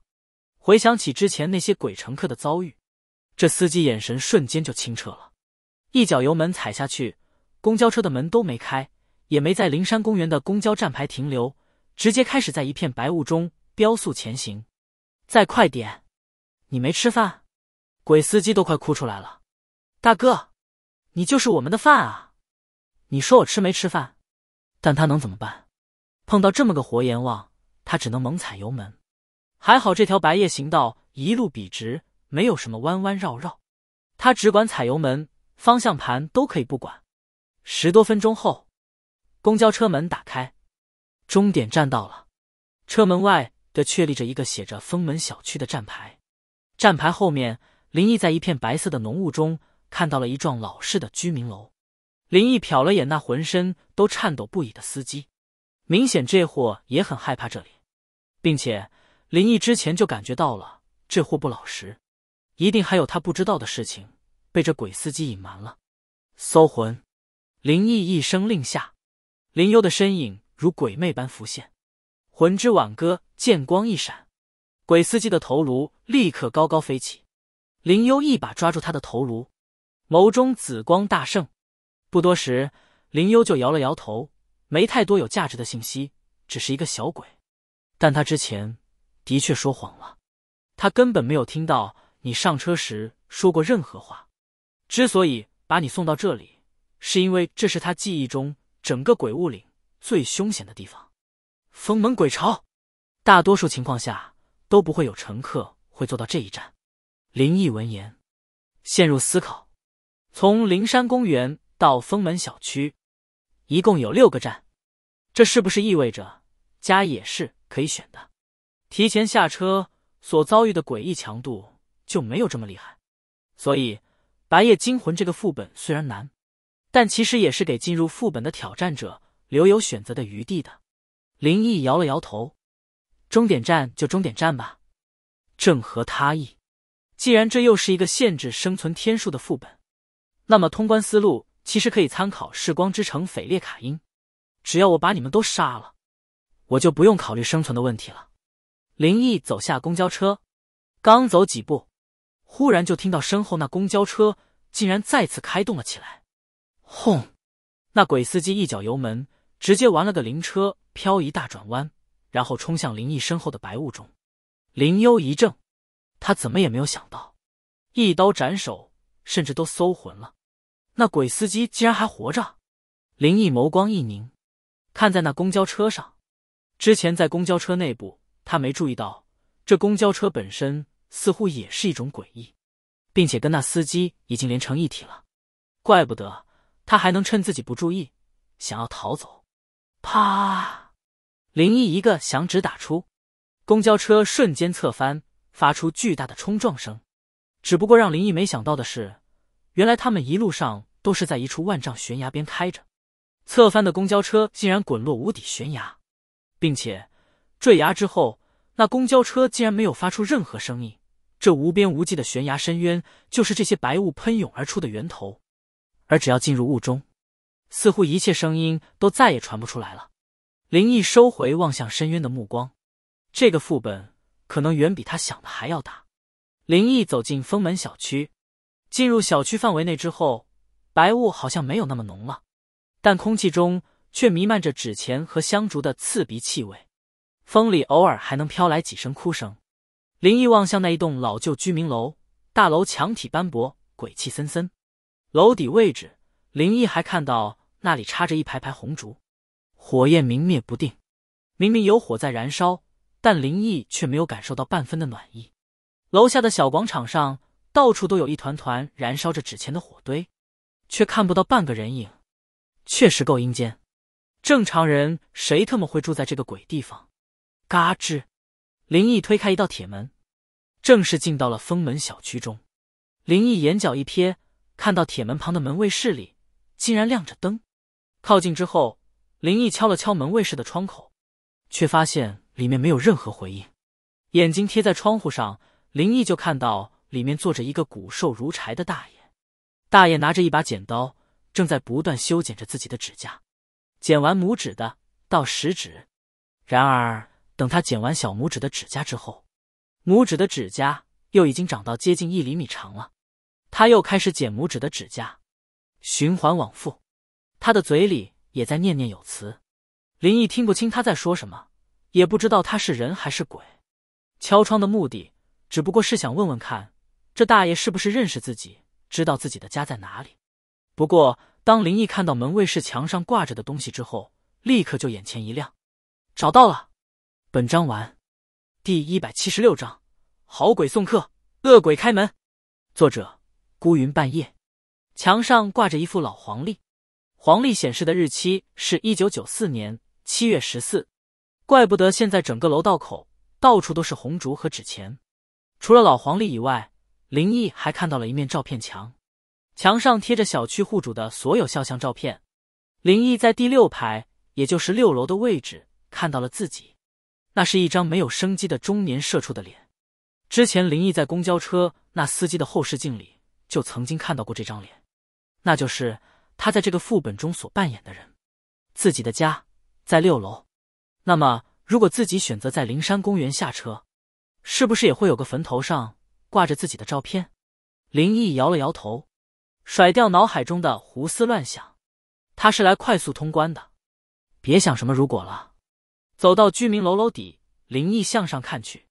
回想起之前那些鬼乘客的遭遇，这司机眼神瞬间就清澈了。一脚油门踩下去，公交车的门都没开，也没在灵山公园的公交站牌停留，直接开始在一片白雾中飙速前行。再快点！你没吃饭？鬼司机都快哭出来了。大哥，你就是我们的饭啊！你说我吃没吃饭？但他能怎么办？碰到这么个活阎王！他只能猛踩油门，还好这条白夜行道一路笔直，没有什么弯弯绕绕，他只管踩油门，方向盘都可以不管。十多分钟后，公交车门打开，终点站到了。车门外的确立着一个写着“封门小区”的站牌，站牌后面，林毅在一片白色的浓雾中看到了一幢老式的居民楼。林毅瞟了眼那浑身都颤抖不已的司机，明显这货也很害怕这里。并且，林毅之前就感觉到了这货不老实，一定还有他不知道的事情被这鬼司机隐瞒了。搜魂！林毅一声令下，林幽的身影如鬼魅般浮现，魂之挽歌剑光一闪，鬼司机的头颅立刻高高飞起。林幽一把抓住他的头颅，眸中紫光大盛。不多时，林幽就摇了摇头，没太多有价值的信息，只是一个小鬼。但他之前的确说谎了，他根本没有听到你上车时说过任何话。之所以把你送到这里，是因为这是他记忆中整个鬼雾岭最凶险的地方——封门鬼巢。大多数情况下都不会有乘客会坐到这一站。林毅闻言陷入思考：从灵山公园到封门小区，一共有六个站，这是不是意味着家也是？可以选的，提前下车所遭遇的诡异强度就没有这么厉害，所以白夜惊魂这个副本虽然难，但其实也是给进入副本的挑战者留有选择的余地的。林毅摇了摇头，终点站就终点站吧，正合他意。既然这又是一个限制生存天数的副本，那么通关思路其实可以参考《时光之城》斐列卡因，只要我把你们都杀了。我就不用考虑生存的问题了。林毅走下公交车，刚走几步，忽然就听到身后那公交车竟然再次开动了起来。轰！那鬼司机一脚油门，直接玩了个灵车漂移大转弯，然后冲向林毅身后的白雾中。林悠一怔，他怎么也没有想到，一刀斩首，甚至都搜魂了，那鬼司机竟然还活着。林毅眸光一凝，看在那公交车上。之前在公交车内部，他没注意到这公交车本身似乎也是一种诡异，并且跟那司机已经连成一体了。怪不得他还能趁自己不注意想要逃走。啪！林毅一个响指打出，公交车瞬间侧翻，发出巨大的冲撞声。只不过让林毅没想到的是，原来他们一路上都是在一处万丈悬崖边开着，侧翻的公交车竟然滚落无底悬崖。并且，坠崖之后，那公交车竟然没有发出任何声音。这无边无际的悬崖深渊，就是这些白雾喷涌而出的源头。而只要进入雾中，似乎一切声音都再也传不出来了。林毅收回望向深渊的目光，这个副本可能远比他想的还要大。林毅走进封门小区，进入小区范围内之后，白雾好像没有那么浓了，但空气中。却弥漫着纸钱和香烛的刺鼻气味，风里偶尔还能飘来几声哭声。林毅望向那一栋老旧居民楼，大楼墙体斑驳，鬼气森森。楼底位置，林毅还看到那里插着一排排红烛，火焰明灭不定。明明有火在燃烧，但林毅却没有感受到半分的暖意。楼下的小广场上，到处都有一团团燃烧着纸钱的火堆，却看不到半个人影。确实够阴间。正常人谁他妈会住在这个鬼地方？嘎吱，林毅推开一道铁门，正式进到了封门小区中。林毅眼角一瞥，看到铁门旁的门卫室里竟然亮着灯。靠近之后，林毅敲了敲门卫室的窗口，却发现里面没有任何回应。眼睛贴在窗户上，林毅就看到里面坐着一个骨瘦如柴的大爷，大爷拿着一把剪刀，正在不断修剪着自己的指甲。剪完拇指的到食指，然而等他剪完小拇指的指甲之后，拇指的指甲又已经长到接近一厘米长了，他又开始剪拇指的指甲，循环往复。他的嘴里也在念念有词，林毅听不清他在说什么，也不知道他是人还是鬼。敲窗的目的只不过是想问问看，这大爷是不是认识自己，知道自己的家在哪里。不过。当林毅看到门卫室墙上挂着的东西之后，立刻就眼前一亮，找到了。本章完，第一百七十六章，好鬼送客，恶鬼开门。作者：孤云半夜。墙上挂着一副老黄历，黄历显示的日期是一九九四年七月十四，怪不得现在整个楼道口到处都是红烛和纸钱。除了老黄历以外，林毅还看到了一面照片墙。墙上贴着小区户主的所有肖像照片，林毅在第六排，也就是六楼的位置看到了自己。那是一张没有生机的中年社畜的脸。之前林毅在公交车那司机的后视镜里就曾经看到过这张脸，那就是他在这个副本中所扮演的人。自己的家在六楼，那么如果自己选择在灵山公园下车，是不是也会有个坟头上挂着自己的照片？林毅摇了摇头。甩掉脑海中的胡思乱想，他是来快速通关的，别想什么如果了。走到居民楼楼底，林毅向上看去，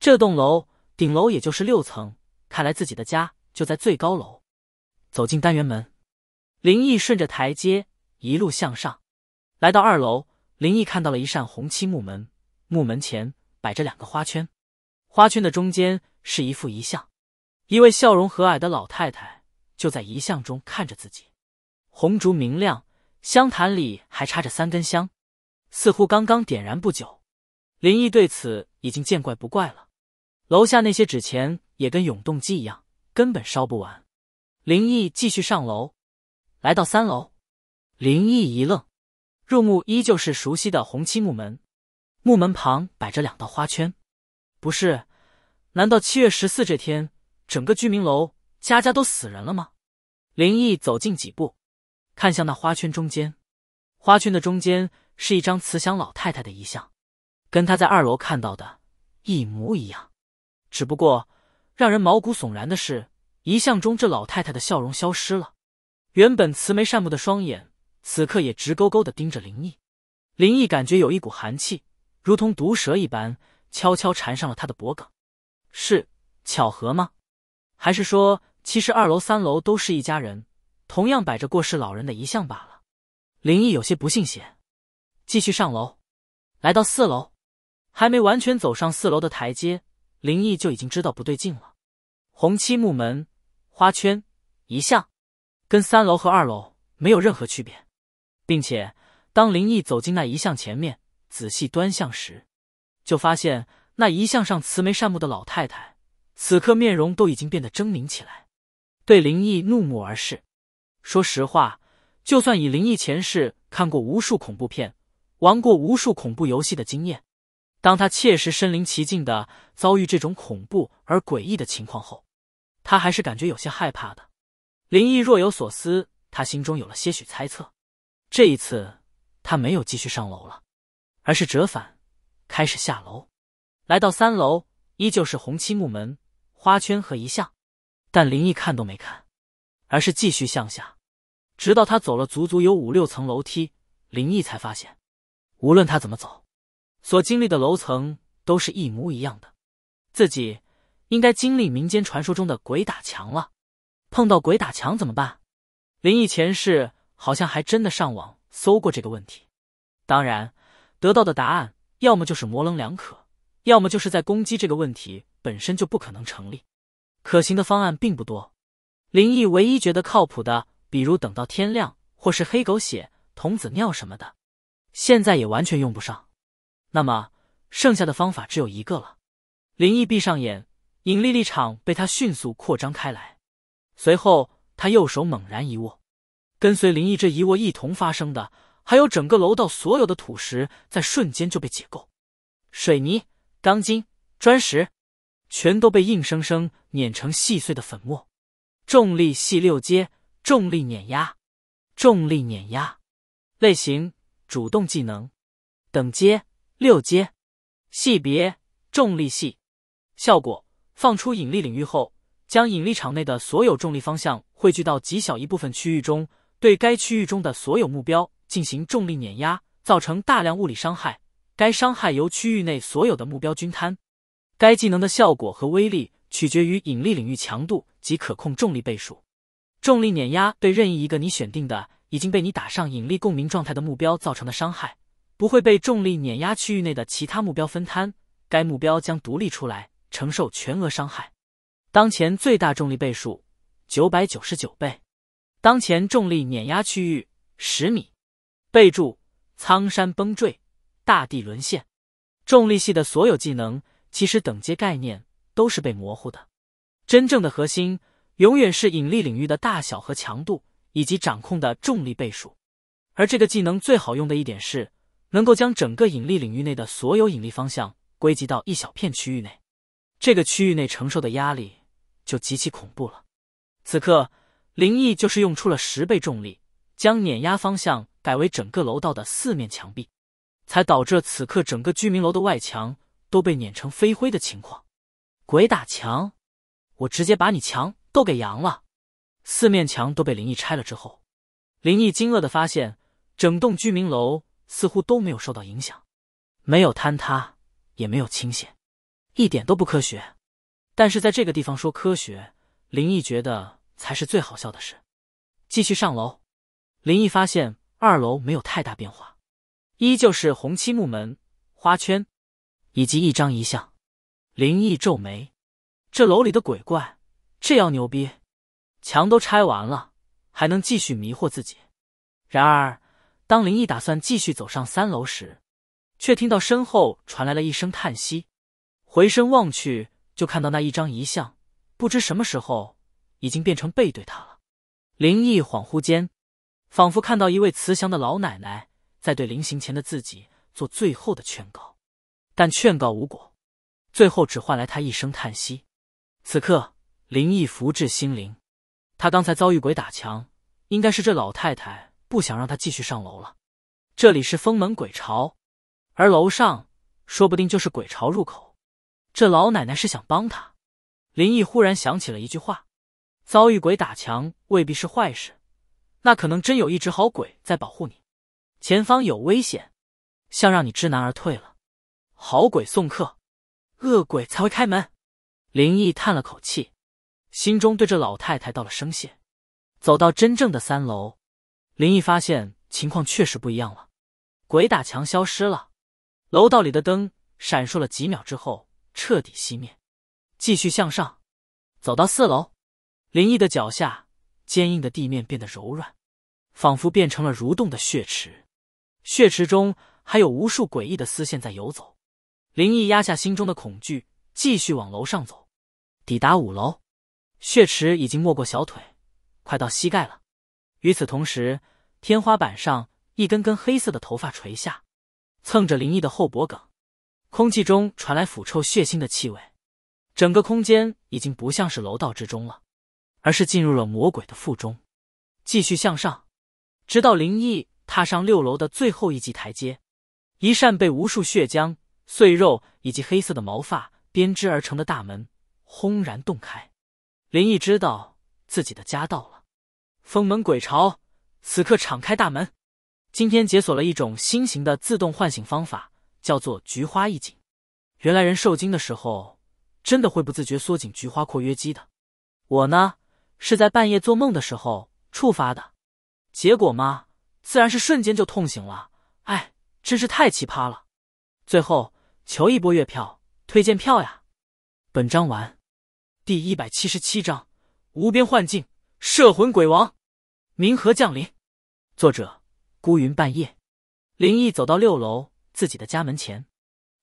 这栋楼顶楼也就是六层，看来自己的家就在最高楼。走进单元门，林毅顺着台阶一路向上，来到二楼，林毅看到了一扇红漆木门，木门前摆着两个花圈，花圈的中间是一副遗像，一位笑容和蔼的老太太。就在遗像中看着自己，红烛明亮，香坛里还插着三根香，似乎刚刚点燃不久。林毅对此已经见怪不怪了。楼下那些纸钱也跟永动机一样，根本烧不完。林毅继续上楼，来到三楼，林毅一愣，入目依旧是熟悉的红漆木门，木门旁摆着两道花圈。不是，难道七月十四这天，整个居民楼？家家都死人了吗？林毅走近几步，看向那花圈中间。花圈的中间是一张慈祥老太太的遗像，跟他在二楼看到的一模一样。只不过让人毛骨悚然的是，遗像中这老太太的笑容消失了，原本慈眉善目的双眼，此刻也直勾勾的盯着林毅。林毅感觉有一股寒气，如同毒蛇一般，悄悄缠上了他的脖颈。是巧合吗？还是说，其实二楼、三楼都是一家人，同样摆着过世老人的遗像罢了。林毅有些不信邪，继续上楼，来到四楼，还没完全走上四楼的台阶，林毅就已经知道不对劲了。红漆木门、花圈、遗像，跟三楼和二楼没有任何区别。并且，当林毅走进那遗像前面，仔细端详时，就发现那遗像上慈眉善目的老太太。此刻面容都已经变得狰狞起来，对林毅怒目而视。说实话，就算以林毅前世看过无数恐怖片、玩过无数恐怖游戏的经验，当他切实身临其境的遭遇这种恐怖而诡异的情况后，他还是感觉有些害怕的。林毅若有所思，他心中有了些许猜测。这一次，他没有继续上楼了，而是折返，开始下楼。来到三楼，依旧是红漆木门。花圈和遗像，但林毅看都没看，而是继续向下，直到他走了足足有五六层楼梯，林毅才发现，无论他怎么走，所经历的楼层都是一模一样的。自己应该经历民间传说中的鬼打墙了，碰到鬼打墙怎么办？林毅前世好像还真的上网搜过这个问题，当然得到的答案要么就是模棱两可，要么就是在攻击这个问题。本身就不可能成立，可行的方案并不多。林毅唯一觉得靠谱的，比如等到天亮，或是黑狗血、童子尿什么的，现在也完全用不上。那么剩下的方法只有一个了。林毅闭上眼，引力立场被他迅速扩张开来。随后，他右手猛然一握，跟随林毅这一握一同发生的，还有整个楼道所有的土石在瞬间就被解构，水泥、钢筋、砖石。全都被硬生生碾成细碎的粉末。重力系六阶，重力碾压，重力碾压。类型：主动技能。等阶：六阶。系别：重力系。效果：放出引力领域后，将引力场内的所有重力方向汇聚到极小一部分区域中，对该区域中的所有目标进行重力碾压，造成大量物理伤害。该伤害由区域内所有的目标均摊。该技能的效果和威力取决于引力领域强度及可控重力倍数。重力碾压对任意一个你选定的已经被你打上引力共鸣状态的目标造成的伤害，不会被重力碾压区域内的其他目标分摊，该目标将独立出来承受全额伤害。当前最大重力倍数九百九十九倍，当前重力碾压区域十米。备注：苍山崩坠，大地沦陷。重力系的所有技能。其实等阶概念都是被模糊的，真正的核心永远是引力领域的大小和强度，以及掌控的重力倍数。而这个技能最好用的一点是，能够将整个引力领域内的所有引力方向归集到一小片区域内，这个区域内承受的压力就极其恐怖了。此刻，林毅就是用出了十倍重力，将碾压方向改为整个楼道的四面墙壁，才导致此刻整个居民楼的外墙。都被碾成飞灰的情况，鬼打墙，我直接把你墙都给扬了。四面墙都被林毅拆了之后，林毅惊愕的发现，整栋居民楼似乎都没有受到影响，没有坍塌，也没有倾斜，一点都不科学。但是在这个地方说科学，林毅觉得才是最好笑的事。继续上楼，林毅发现二楼没有太大变化，依旧是红漆木门、花圈。以及一张遗像，林毅皱眉，这楼里的鬼怪，这要牛逼，墙都拆完了，还能继续迷惑自己。然而，当林毅打算继续走上三楼时，却听到身后传来了一声叹息。回身望去，就看到那一张遗像，不知什么时候已经变成背对他了。林毅恍惚间，仿佛看到一位慈祥的老奶奶在对临行前的自己做最后的劝告。但劝告无果，最后只换来他一声叹息。此刻，林毅福至心灵，他刚才遭遇鬼打墙，应该是这老太太不想让他继续上楼了。这里是封门鬼巢，而楼上说不定就是鬼巢入口。这老奶奶是想帮他。林毅忽然想起了一句话：遭遇鬼打墙未必是坏事，那可能真有一只好鬼在保护你。前方有危险，像让你知难而退了。好鬼送客，恶鬼才会开门。林毅叹了口气，心中对这老太太道了声谢。走到真正的三楼，林毅发现情况确实不一样了，鬼打墙消失了，楼道里的灯闪烁了几秒之后彻底熄灭。继续向上，走到四楼，林毅的脚下坚硬的地面变得柔软，仿佛变成了蠕动的血池，血池中还有无数诡异的丝线在游走。林毅压下心中的恐惧，继续往楼上走。抵达五楼，血池已经没过小腿，快到膝盖了。与此同时，天花板上一根根黑色的头发垂下，蹭着林毅的后脖颈。空气中传来腐臭、血腥的气味，整个空间已经不像是楼道之中了，而是进入了魔鬼的腹中。继续向上，直到林毅踏上六楼的最后一级台阶，一扇被无数血浆。碎肉以及黑色的毛发编织而成的大门轰然洞开，林毅知道自己的家到了。封门鬼巢此刻敞开大门。今天解锁了一种新型的自动唤醒方法，叫做菊花一紧。原来人受惊的时候真的会不自觉缩紧菊花括约肌的。我呢是在半夜做梦的时候触发的，结果嘛自然是瞬间就痛醒了。哎，真是太奇葩了。最后。求一波月票、推荐票呀！本章完，第一百七十七章：无边幻境，摄魂鬼王，冥河降临。作者：孤云半夜。林毅走到六楼自己的家门前，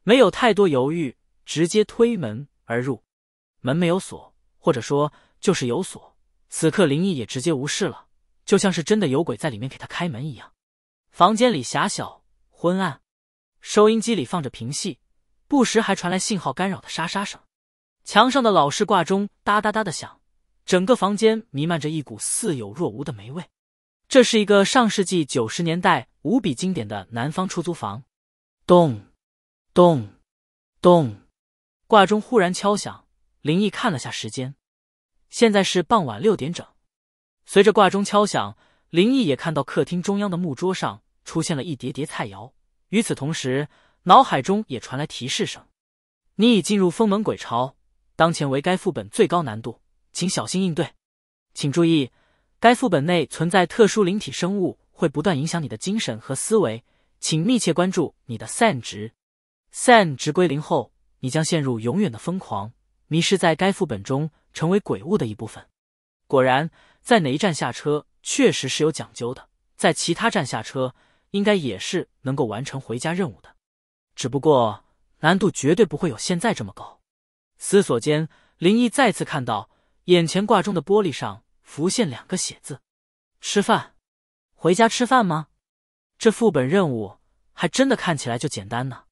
没有太多犹豫，直接推门而入。门没有锁，或者说就是有锁，此刻林毅也直接无视了，就像是真的有鬼在里面给他开门一样。房间里狭小昏暗，收音机里放着评戏。不时还传来信号干扰的沙沙声，墙上的老式挂钟哒哒哒的响，整个房间弥漫着一股似有若无的霉味。这是一个上世纪九十年代无比经典的南方出租房。咚，咚，咚，挂钟忽然敲响。林毅看了下时间，现在是傍晚六点整。随着挂钟敲响，林毅也看到客厅中央的木桌上出现了一叠叠菜肴。与此同时，脑海中也传来提示声：“你已进入封门鬼巢，当前为该副本最高难度，请小心应对。请注意，该副本内存在特殊灵体生物，会不断影响你的精神和思维，请密切关注你的 SEN 值。SEN 值归零后，你将陷入永远的疯狂，迷失在该副本中，成为鬼物的一部分。”果然，在哪一站下车确实是有讲究的，在其他站下车应该也是能够完成回家任务的。只不过难度绝对不会有现在这么高。思索间，林毅再次看到眼前挂钟的玻璃上浮现两个写字：“吃饭，回家吃饭吗？”这副本任务还真的看起来就简单呢。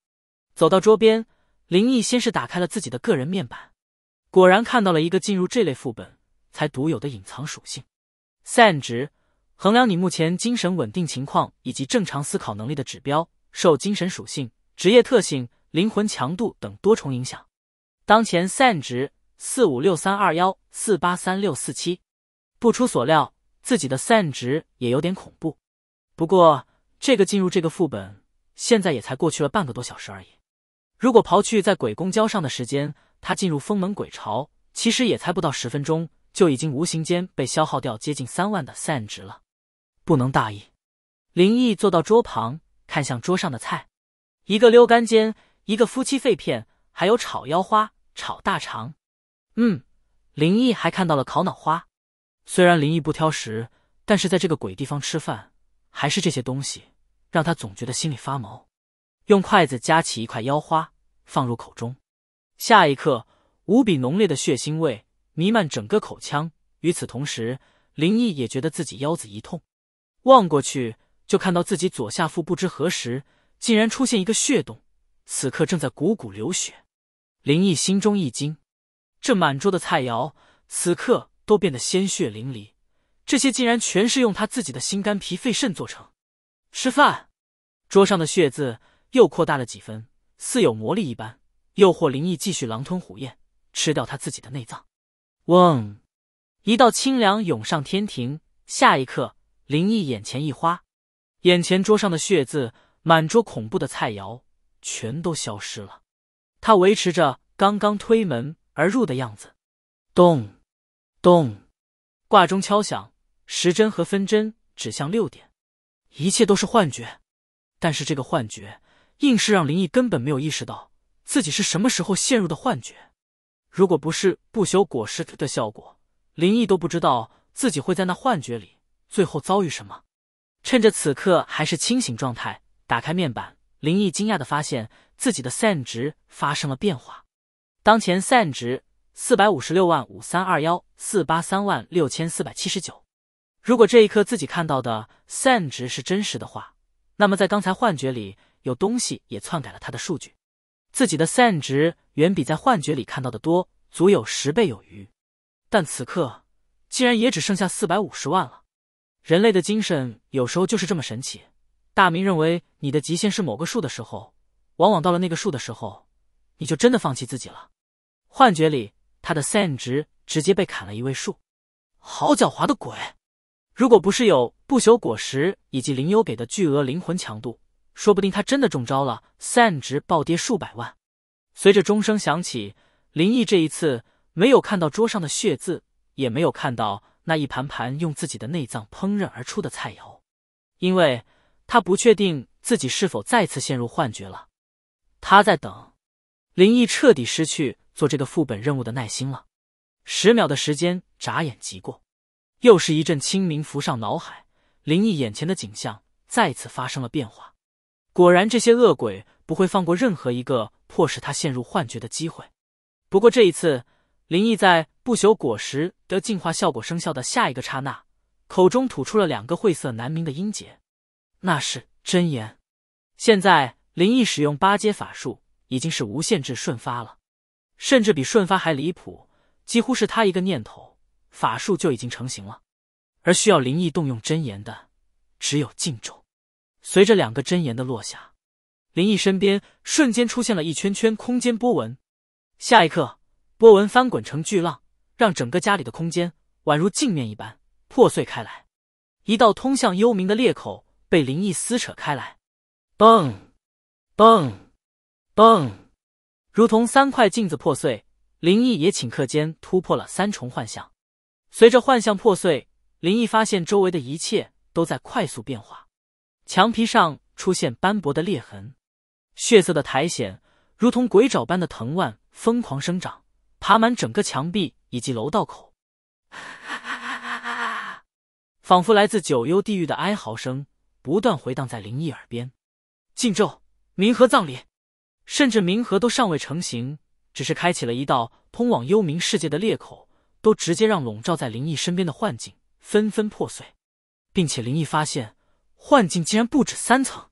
走到桌边，林毅先是打开了自己的个人面板，果然看到了一个进入这类副本才独有的隐藏属性：san 值，衡量你目前精神稳定情况以及正常思考能力的指标，受精神属性。职业特性、灵魂强度等多重影响。当前 SAN 值四五六三二幺四八三六四七，不出所料，自己的 SAN 值也有点恐怖。不过，这个进入这个副本，现在也才过去了半个多小时而已。如果刨去在鬼公交上的时间，他进入封门鬼巢，其实也才不到十分钟，就已经无形间被消耗掉接近三万的 SAN 值了。不能大意。林毅坐到桌旁，看向桌上的菜。一个溜肝尖，一个夫妻肺片，还有炒腰花、炒大肠。嗯，林毅还看到了烤脑花。虽然林毅不挑食，但是在这个鬼地方吃饭，还是这些东西让他总觉得心里发毛。用筷子夹起一块腰花放入口中，下一刻，无比浓烈的血腥味弥漫整个口腔。与此同时，林毅也觉得自己腰子一痛，望过去就看到自己左下腹不知何时。竟然出现一个血洞，此刻正在汩汩流血。林毅心中一惊，这满桌的菜肴此刻都变得鲜血淋漓，这些竟然全是用他自己的心肝脾肺肾做成。吃饭，桌上的血渍又扩大了几分，似有魔力一般，诱惑林毅继续狼吞虎咽，吃掉他自己的内脏。嗡，一道清凉涌上天庭，下一刻，林毅眼前一花，眼前桌上的血渍。满桌恐怖的菜肴全都消失了，他维持着刚刚推门而入的样子。咚，咚，挂钟敲响，时针和分针指向六点，一切都是幻觉。但是这个幻觉硬是让林毅根本没有意识到自己是什么时候陷入的幻觉。如果不是不朽果实的效果，林毅都不知道自己会在那幻觉里最后遭遇什么。趁着此刻还是清醒状态。打开面板，林毅惊讶的发现自己的 sin 值发生了变化。当前 sin 值四百五十六万五三二幺四八三万六千四百七十九。如果这一刻自己看到的 sin 值是真实的话，那么在刚才幻觉里有东西也篡改了他的数据。自己的 sin 值远比在幻觉里看到的多，足有十倍有余。但此刻竟然也只剩下四百五十万了。人类的精神有时候就是这么神奇。大明认为你的极限是某个数的时候，往往到了那个数的时候，你就真的放弃自己了。幻觉里，他的 sin 值直接被砍了一位数，好狡猾的鬼！如果不是有不朽果实以及灵幽给的巨额灵魂强度，说不定他真的中招了，sin 值暴跌数百万。随着钟声响起，林毅这一次没有看到桌上的血渍，也没有看到那一盘盘用自己的内脏烹饪而出的菜肴，因为。他不确定自己是否再次陷入幻觉了。他在等，林毅彻底失去做这个副本任务的耐心了。十秒的时间眨眼即过，又是一阵清明浮上脑海。林毅眼前的景象再次发生了变化。果然，这些恶鬼不会放过任何一个迫使他陷入幻觉的机会。不过这一次，林毅在不朽果实的进化效果生效的下一个刹那，口中吐出了两个晦涩难明的音节。那是真言，现在林毅使用八阶法术已经是无限制瞬发了，甚至比瞬发还离谱，几乎是他一个念头，法术就已经成型了。而需要林毅动用真言的，只有禁咒。随着两个真言的落下，林毅身边瞬间出现了一圈圈空间波纹，下一刻，波纹翻滚成巨浪，让整个家里的空间宛如镜面一般破碎开来，一道通向幽冥的裂口。被林毅撕扯开来，嘣，嘣，嘣，如同三块镜子破碎，林毅也顷刻间突破了三重幻象。随着幻象破碎，林毅发现周围的一切都在快速变化，墙皮上出现斑驳的裂痕，血色的苔藓如同鬼爪般的藤蔓疯狂生长，爬满整个墙壁以及楼道口，仿佛来自九幽地狱的哀嚎声。不断回荡在林毅耳边，禁咒冥河葬礼，甚至冥河都尚未成型，只是开启了一道通往幽冥世界的裂口，都直接让笼罩在林毅身边的幻境纷纷破碎，并且林毅发现，幻境竟然不止三层。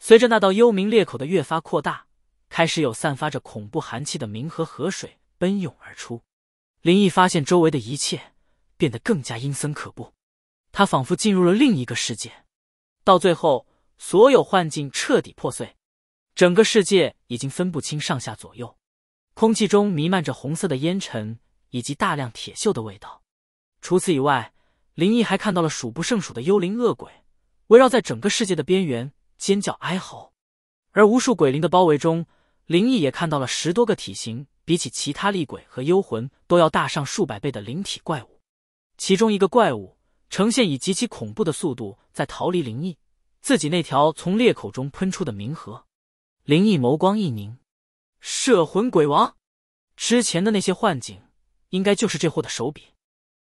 随着那道幽冥裂口的越发扩大，开始有散发着恐怖寒气的冥河河水奔涌而出，林毅发现周围的一切变得更加阴森可怖，他仿佛进入了另一个世界。到最后，所有幻境彻底破碎，整个世界已经分不清上下左右，空气中弥漫着红色的烟尘以及大量铁锈的味道。除此以外，林毅还看到了数不胜数的幽灵恶鬼，围绕在整个世界的边缘尖叫哀嚎。而无数鬼灵的包围中，林毅也看到了十多个体型比起其他厉鬼和幽魂都要大上数百倍的灵体怪物，其中一个怪物。呈现以极其恐怖的速度在逃离灵异，自己那条从裂口中喷出的冥河，灵异眸光一凝，摄魂鬼王，之前的那些幻境，应该就是这货的手笔。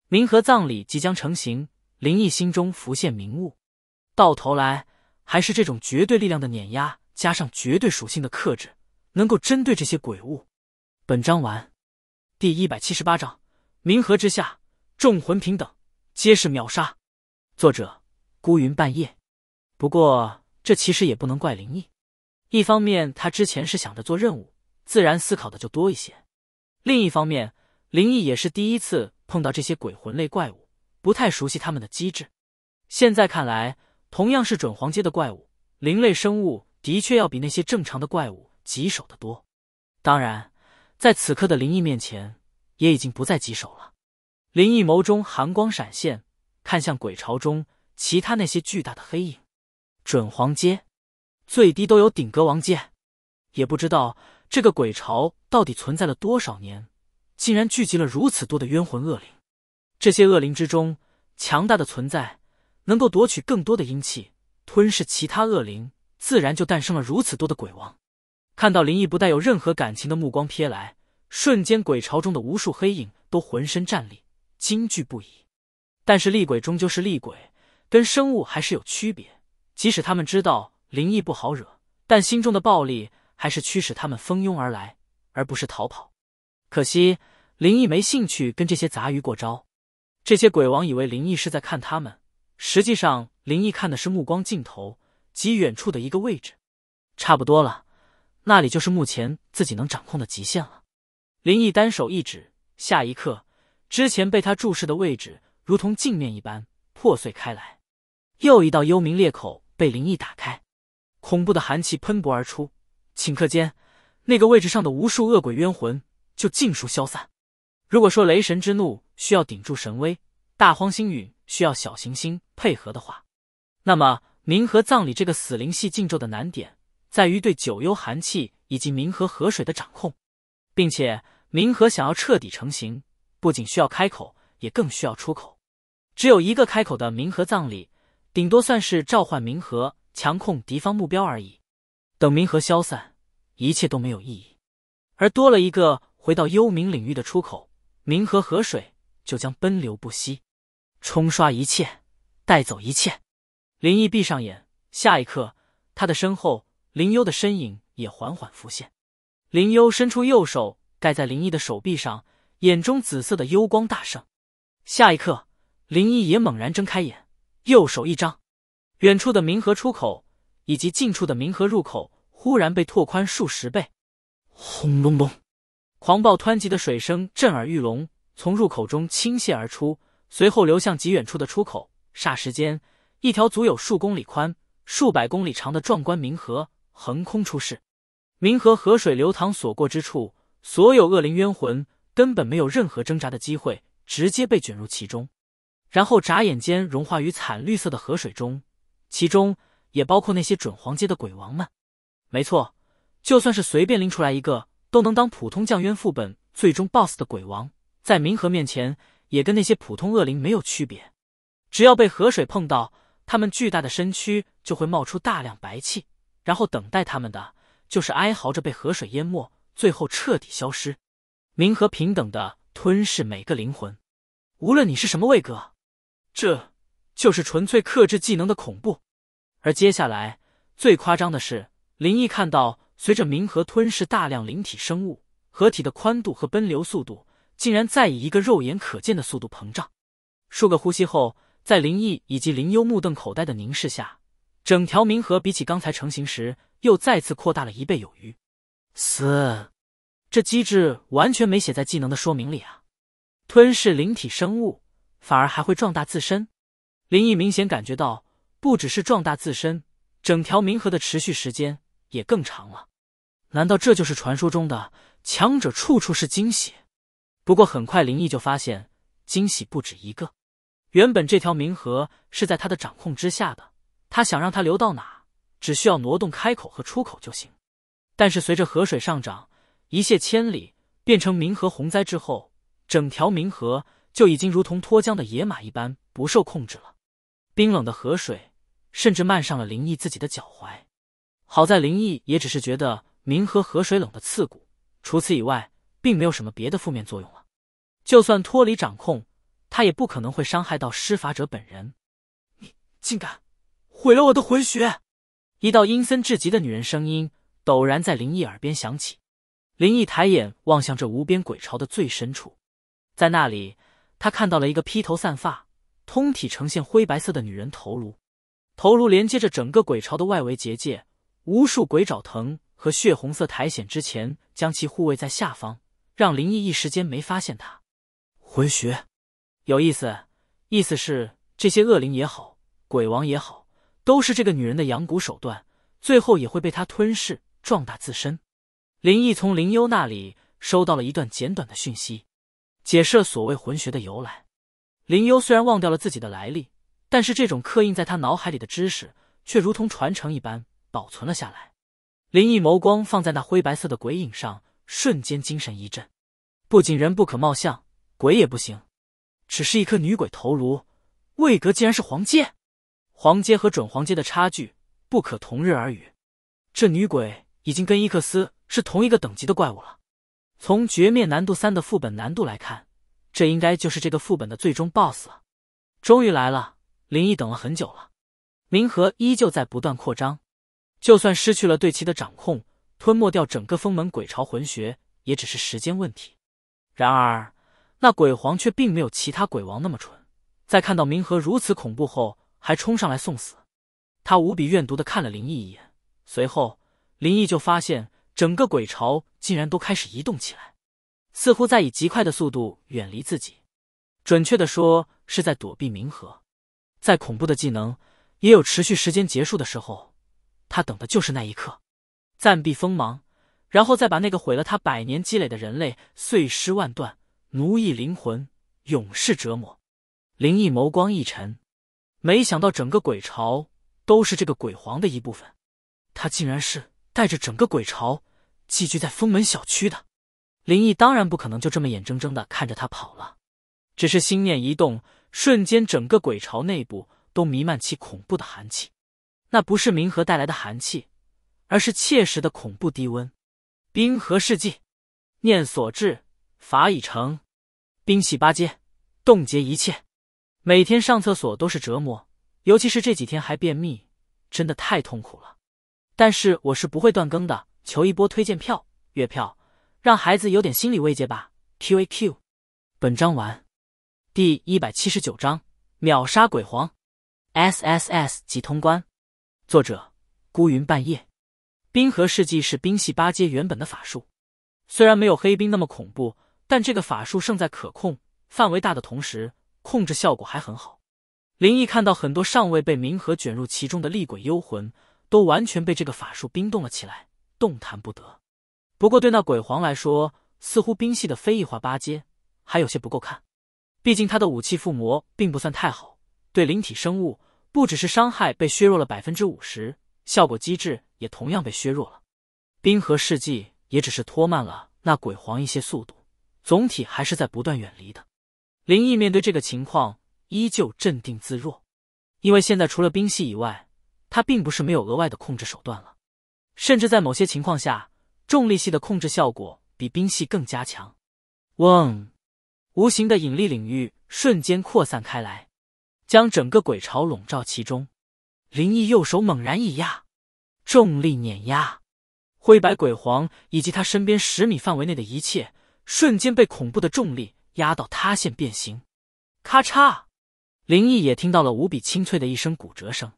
冥河葬礼即将成型，灵异心中浮现明悟，到头来还是这种绝对力量的碾压加上绝对属性的克制，能够针对这些鬼物。本章完，第一百七十八章：冥河之下，众魂平等。皆是秒杀。作者：孤云半夜。不过，这其实也不能怪林毅，一方面，他之前是想着做任务，自然思考的就多一些；另一方面，林毅也是第一次碰到这些鬼魂类怪物，不太熟悉他们的机制。现在看来，同样是准黄阶的怪物，灵类生物的确要比那些正常的怪物棘手的多。当然，在此刻的灵异面前，也已经不再棘手了。林毅眸中寒光闪现，看向鬼巢中其他那些巨大的黑影，准皇阶，最低都有顶格王阶。也不知道这个鬼巢到底存在了多少年，竟然聚集了如此多的冤魂恶灵。这些恶灵之中，强大的存在能够夺取更多的阴气，吞噬其他恶灵，自然就诞生了如此多的鬼王。看到林毅不带有任何感情的目光瞥来，瞬间鬼巢中的无数黑影都浑身战栗。惊惧不已，但是厉鬼终究是厉鬼，跟生物还是有区别。即使他们知道灵异不好惹，但心中的暴力还是驱使他们蜂拥而来，而不是逃跑。可惜灵异没兴趣跟这些杂鱼过招。这些鬼王以为灵异是在看他们，实际上灵异看的是目光尽头及远处的一个位置。差不多了，那里就是目前自己能掌控的极限了。灵异单手一指，下一刻。之前被他注视的位置，如同镜面一般破碎开来，又一道幽冥裂口被灵异打开，恐怖的寒气喷薄而出，顷刻间，那个位置上的无数恶鬼冤魂就尽数消散。如果说雷神之怒需要顶住神威，大荒星陨需要小行星配合的话，那么冥河葬礼这个死灵系禁咒的难点在于对九幽寒气以及冥河河水的掌控，并且冥河想要彻底成型。不仅需要开口，也更需要出口。只有一个开口的冥河葬礼，顶多算是召唤冥河，强控敌方目标而已。等冥河消散，一切都没有意义。而多了一个回到幽冥领域的出口，冥河河水就将奔流不息，冲刷一切，带走一切。林毅闭上眼，下一刻，他的身后，林幽的身影也缓缓浮现。林幽伸出右手，盖在林毅的手臂上。眼中紫色的幽光大盛，下一刻，林一也猛然睁开眼，右手一张，远处的冥河出口以及近处的冥河入口忽然被拓宽数十倍。轰隆隆，狂暴湍急的水声震耳欲聋，从入口中倾泻而出，随后流向极远处的出口。霎时间，一条足有数公里宽、数百公里长的壮观冥河横空出世。冥河河水流淌所过之处，所有恶灵冤魂。根本没有任何挣扎的机会，直接被卷入其中，然后眨眼间融化于惨绿色的河水中，其中也包括那些准黄阶的鬼王们。没错，就算是随便拎出来一个，都能当普通降渊副本最终 BOSS 的鬼王，在冥河面前也跟那些普通恶灵没有区别。只要被河水碰到，他们巨大的身躯就会冒出大量白气，然后等待他们的就是哀嚎着被河水淹没，最后彻底消失。冥和平等的吞噬每个灵魂，无论你是什么位格，这就是纯粹克制技能的恐怖。而接下来最夸张的是，林毅看到随着冥河吞噬大量灵体生物，河体的宽度和奔流速度竟然在以一个肉眼可见的速度膨胀。数个呼吸后，在林毅以及林幽目瞪口呆的凝视下，整条冥河比起刚才成型时又再次扩大了一倍有余。四。这机制完全没写在技能的说明里啊！吞噬灵体生物反而还会壮大自身。林毅明显感觉到，不只是壮大自身，整条冥河的持续时间也更长了。难道这就是传说中的强者处处是惊喜？不过很快，林毅就发现惊喜不止一个。原本这条冥河是在他的掌控之下的，他想让它流到哪，只需要挪动开口和出口就行。但是随着河水上涨，一泻千里，变成冥河洪灾之后，整条冥河就已经如同脱缰的野马一般不受控制了。冰冷的河水甚至漫上了林毅自己的脚踝。好在林毅也只是觉得冥河河水冷的刺骨，除此以外，并没有什么别的负面作用了。就算脱离掌控，他也不可能会伤害到施法者本人。你竟敢毁了我的魂学，一道阴森至极的女人声音陡然在林毅耳边响起。林毅抬眼望向这无边鬼巢的最深处，在那里，他看到了一个披头散发、通体呈现灰白色的女人头颅，头颅连接着整个鬼巢的外围结界，无数鬼爪藤和血红色苔藓之前将其护卫在下方，让林毅一时间没发现她。魂穴，有意思，意思是这些恶灵也好，鬼王也好，都是这个女人的养蛊手段，最后也会被她吞噬，壮大自身。林毅从林幽那里收到了一段简短的讯息，解释了所谓魂学的由来。林幽虽然忘掉了自己的来历，但是这种刻印在他脑海里的知识，却如同传承一般保存了下来。林毅眸光放在那灰白色的鬼影上，瞬间精神一振。不仅人不可貌相，鬼也不行。只是一颗女鬼头颅，位格竟然是黄阶。黄阶和准黄阶的差距不可同日而语。这女鬼。已经跟伊克斯是同一个等级的怪物了。从绝灭难度三的副本难度来看，这应该就是这个副本的最终 BOSS 了。终于来了，林毅等了很久了。冥河依旧在不断扩张，就算失去了对其的掌控，吞没掉整个封门鬼巢魂穴也只是时间问题。然而，那鬼皇却并没有其他鬼王那么蠢，在看到冥河如此恐怖后，还冲上来送死。他无比怨毒的看了林毅一眼，随后。林毅就发现，整个鬼巢竟然都开始移动起来，似乎在以极快的速度远离自己。准确的说，是在躲避冥河。再恐怖的技能，也有持续时间结束的时候。他等的就是那一刻，暂避锋芒，然后再把那个毁了他百年积累的人类碎尸万段，奴役灵魂，永世折磨。林毅眸光一沉，没想到整个鬼巢都是这个鬼皇的一部分，他竟然是。带着整个鬼巢寄居在封门小区的林毅当然不可能就这么眼睁睁的看着他跑了，只是心念一动，瞬间整个鬼巢内部都弥漫起恐怖的寒气，那不是冥河带来的寒气，而是切实的恐怖低温。冰河世纪，念所至，法已成，冰系八阶，冻结一切。每天上厕所都是折磨，尤其是这几天还便秘，真的太痛苦了。但是我是不会断更的，求一波推荐票、月票，让孩子有点心理慰藉吧。Q A Q，本章完。第一百七十九章，秒杀鬼皇，S S S 即通关。作者：孤云半夜。冰河世纪是冰系八阶原本的法术，虽然没有黑冰那么恐怖，但这个法术胜在可控范围大的同时，控制效果还很好。林毅看到很多尚未被冥河卷入其中的厉鬼幽魂。都完全被这个法术冰冻了起来，动弹不得。不过对那鬼皇来说，似乎冰系的非异化八阶还有些不够看，毕竟他的武器附魔并不算太好，对灵体生物不只是伤害被削弱了百分之五十，效果机制也同样被削弱了。冰河世纪也只是拖慢了那鬼皇一些速度，总体还是在不断远离的。灵毅面对这个情况依旧镇定自若，因为现在除了冰系以外。它并不是没有额外的控制手段了，甚至在某些情况下，重力系的控制效果比冰系更加强。嗡，无形的引力领域瞬间扩散开来，将整个鬼巢笼罩其中。林毅右手猛然一压，重力碾压，灰白鬼皇以及他身边十米范围内的一切，瞬间被恐怖的重力压到塌陷变形。咔嚓，林毅也听到了无比清脆的一声骨折声。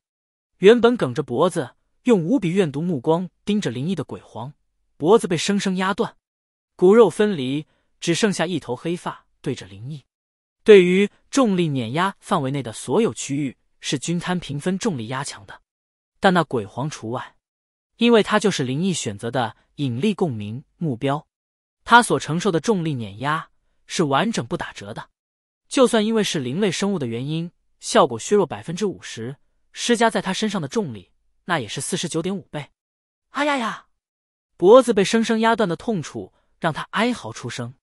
原本梗着脖子，用无比怨毒目光盯着林毅的鬼皇，脖子被生生压断，骨肉分离，只剩下一头黑发对着林毅。对于重力碾压范围内的所有区域，是均摊平分重力压强的，但那鬼皇除外，因为他就是林毅选择的引力共鸣目标，他所承受的重力碾压是完整不打折的，就算因为是灵类生物的原因，效果削弱百分之五十。施加在他身上的重力，那也是四十九点五倍。哎呀呀！脖子被生生压断的痛楚让他哀嚎出声。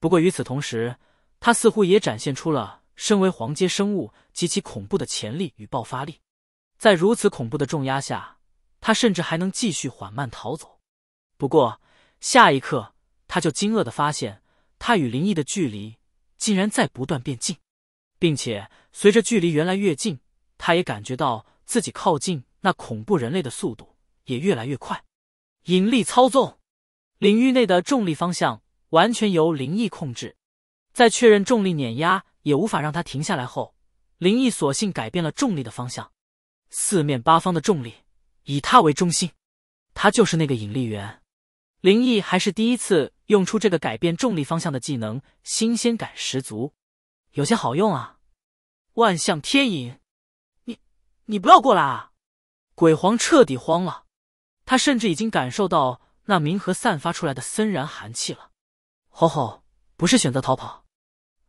不过与此同时，他似乎也展现出了身为黄阶生物极其恐怖的潜力与爆发力。在如此恐怖的重压下，他甚至还能继续缓慢逃走。不过下一刻，他就惊愕的发现，他与林毅的距离竟然在不断变近，并且随着距离原来越近。他也感觉到自己靠近那恐怖人类的速度也越来越快，引力操纵，领域内的重力方向完全由灵异控制。在确认重力碾压也无法让他停下来后，灵异索性改变了重力的方向，四面八方的重力以他为中心，他就是那个引力源。灵异还是第一次用出这个改变重力方向的技能，新鲜感十足，有些好用啊！万象天引。你不要过来啊！鬼皇彻底慌了，他甚至已经感受到那冥河散发出来的森然寒气了。吼吼，不是选择逃跑，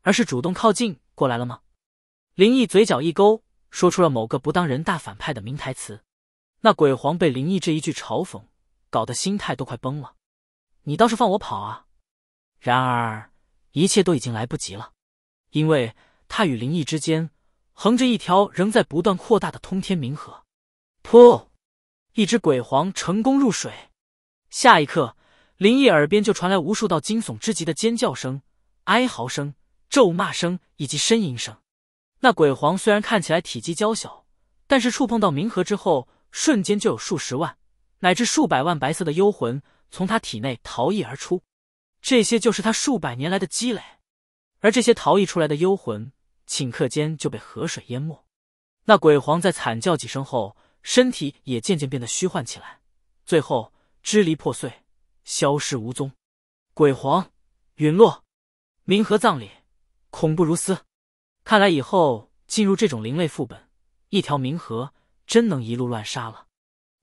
而是主动靠近过来了吗？林毅嘴角一勾，说出了某个不当人大反派的名台词。那鬼皇被林毅这一句嘲讽搞得心态都快崩了，你倒是放我跑啊！然而一切都已经来不及了，因为他与林毅之间。横着一条仍在不断扩大的通天冥河，噗！一只鬼皇成功入水。下一刻，林毅耳边就传来无数道惊悚之极的尖叫声、哀嚎声、咒骂声以及呻吟声。那鬼皇虽然看起来体积娇小，但是触碰到冥河之后，瞬间就有数十万乃至数百万白色的幽魂从他体内逃逸而出。这些就是他数百年来的积累，而这些逃逸出来的幽魂。顷刻间就被河水淹没，那鬼皇在惨叫几声后，身体也渐渐变得虚幻起来，最后支离破碎，消失无踪。鬼皇陨落，冥河葬礼，恐怖如斯。看来以后进入这种灵类副本，一条冥河真能一路乱杀了。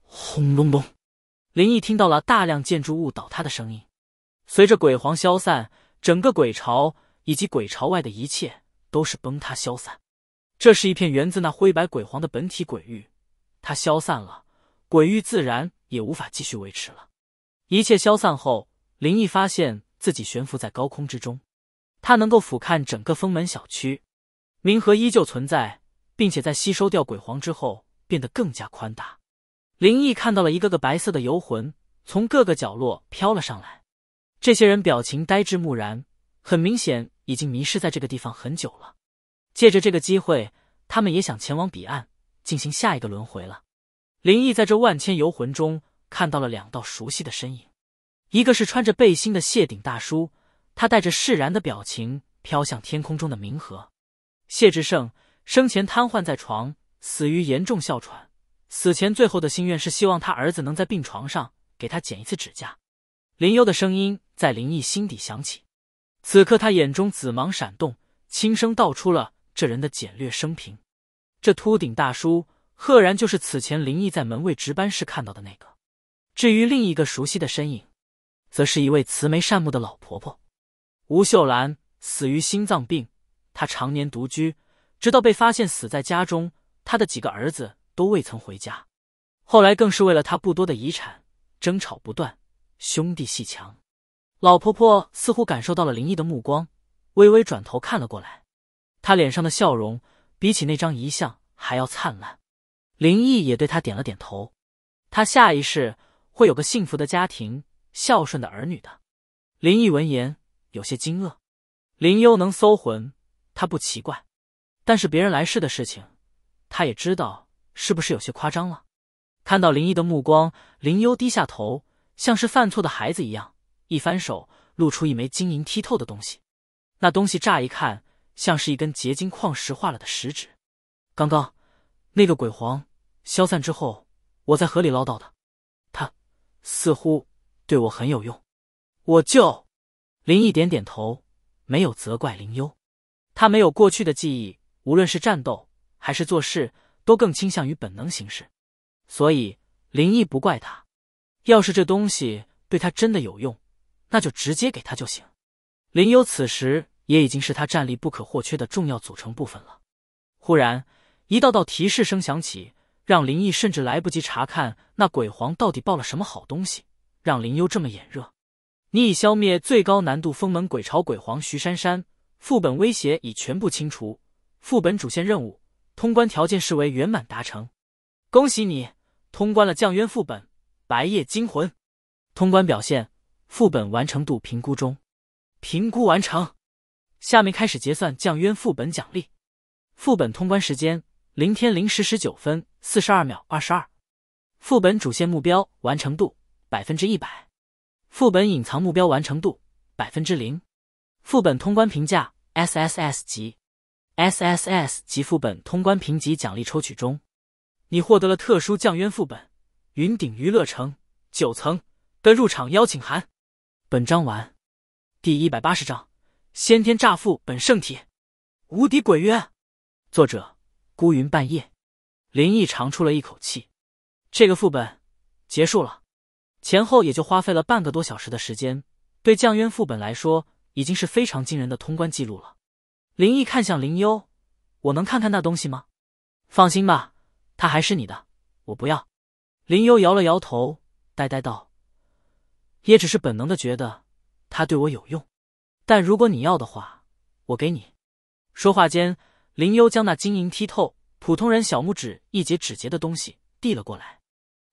轰隆隆，林毅听到了大量建筑物倒塌的声音，随着鬼皇消散，整个鬼巢以及鬼巢外的一切。都是崩塌消散，这是一片源自那灰白鬼皇的本体鬼域，它消散了，鬼域自然也无法继续维持了。一切消散后，林毅发现自己悬浮在高空之中，他能够俯瞰整个封门小区。冥河依旧存在，并且在吸收掉鬼皇之后变得更加宽大。林毅看到了一个个白色的游魂从各个角落飘了上来，这些人表情呆滞木然，很明显。已经迷失在这个地方很久了，借着这个机会，他们也想前往彼岸，进行下一个轮回了。林毅在这万千游魂中看到了两道熟悉的身影，一个是穿着背心的谢顶大叔，他带着释然的表情飘向天空中的冥河。谢志胜生前瘫痪在床，死于严重哮喘，死前最后的心愿是希望他儿子能在病床上给他剪一次指甲。林优的声音在林毅心底响起。此刻，他眼中紫芒闪动，轻声道出了这人的简略生平。这秃顶大叔，赫然就是此前林毅在门卫值班时看到的那个。至于另一个熟悉的身影，则是一位慈眉善目的老婆婆，吴秀兰，死于心脏病。她常年独居，直到被发现死在家中，她的几个儿子都未曾回家。后来更是为了她不多的遗产，争吵不断，兄弟戏强。老婆婆似乎感受到了林毅的目光，微微转头看了过来。她脸上的笑容比起那张遗像还要灿烂。林毅也对她点了点头。她下一世会有个幸福的家庭，孝顺的儿女的。林毅闻言有些惊愕。林幽能搜魂，他不奇怪，但是别人来世的事情，他也知道，是不是有些夸张了？看到林毅的目光，林幽低下头，像是犯错的孩子一样。一翻手，露出一枚晶莹剔透的东西。那东西乍一看像是一根结晶矿石化了的石指。刚刚那个鬼皇消散之后，我在河里捞到的。他似乎对我很有用。我就林毅点点头，没有责怪林优，他没有过去的记忆，无论是战斗还是做事，都更倾向于本能行事，所以林毅不怪他。要是这东西对他真的有用，那就直接给他就行。林悠此时也已经是他战力不可或缺的重要组成部分了。忽然，一道道提示声响起，让林毅甚至来不及查看那鬼皇到底爆了什么好东西，让林优这么眼热。你已消灭最高难度封门鬼巢鬼皇徐珊珊，副本威胁已全部清除，副本主线任务通关条件视为圆满达成，恭喜你通关了降渊副本《白夜惊魂》，通关表现。副本完成度评估中，评估完成。下面开始结算降渊副本奖励。副本通关时间：零天零时十九分四十二秒二十二。副本主线目标完成度百分之一百，副本隐藏目标完成度百分之零。副本通关评价：S S S 级。S S S 级副本通关评级奖励抽取中，你获得了特殊降渊副本云顶娱乐城九层的入场邀请函。本章完，第一百八十章：先天乍副本圣体，无敌鬼渊。作者：孤云半夜。林毅长出了一口气，这个副本结束了，前后也就花费了半个多小时的时间。对降渊副本来说，已经是非常惊人的通关记录了。林毅看向林优，我能看看那东西吗？”“放心吧，它还是你的，我不要。”林优摇了摇头，呆呆道。也只是本能的觉得他对我有用，但如果你要的话，我给你。说话间，林幽将那晶莹剔透、普通人小拇指一节指节的东西递了过来。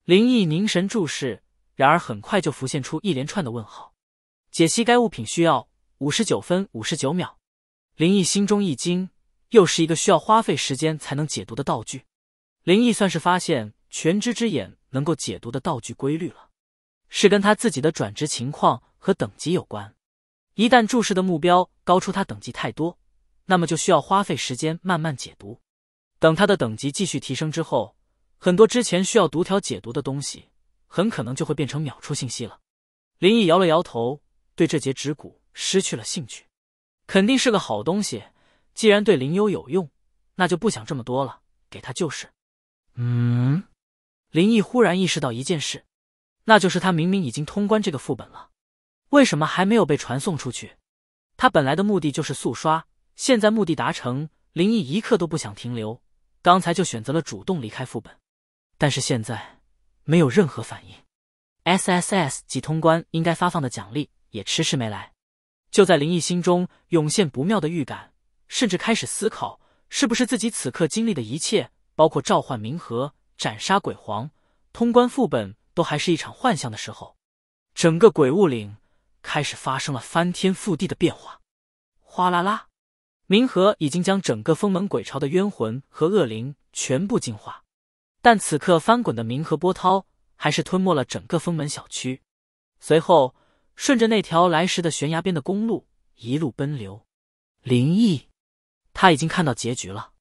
林毅凝神注视，然而很快就浮现出一连串的问号。解析该物品需要五十九分五十九秒。林毅心中一惊，又是一个需要花费时间才能解读的道具。林毅算是发现全知之眼能够解读的道具规律了。是跟他自己的转职情况和等级有关。一旦注视的目标高出他等级太多，那么就需要花费时间慢慢解读。等他的等级继续提升之后，很多之前需要读条解读的东西，很可能就会变成秒出信息了。林毅摇了摇头，对这节指骨失去了兴趣。肯定是个好东西，既然对林悠有用，那就不想这么多了，给他就是。嗯，林毅忽然意识到一件事。那就是他明明已经通关这个副本了，为什么还没有被传送出去？他本来的目的就是速刷，现在目的达成，林毅一刻都不想停留，刚才就选择了主动离开副本。但是现在没有任何反应，S S S 级通关应该发放的奖励也迟迟没来。就在林毅心中涌现不妙的预感，甚至开始思考，是不是自己此刻经历的一切，包括召唤冥河、斩杀鬼皇、通关副本。都还是一场幻象的时候，整个鬼雾岭开始发生了翻天覆地的变化。哗啦啦，冥河已经将整个封门鬼巢的冤魂和恶灵全部净化，但此刻翻滚的冥河波涛还是吞没了整个封门小区。随后，顺着那条来时的悬崖边的公路一路奔流。灵异，他已经看到结局了。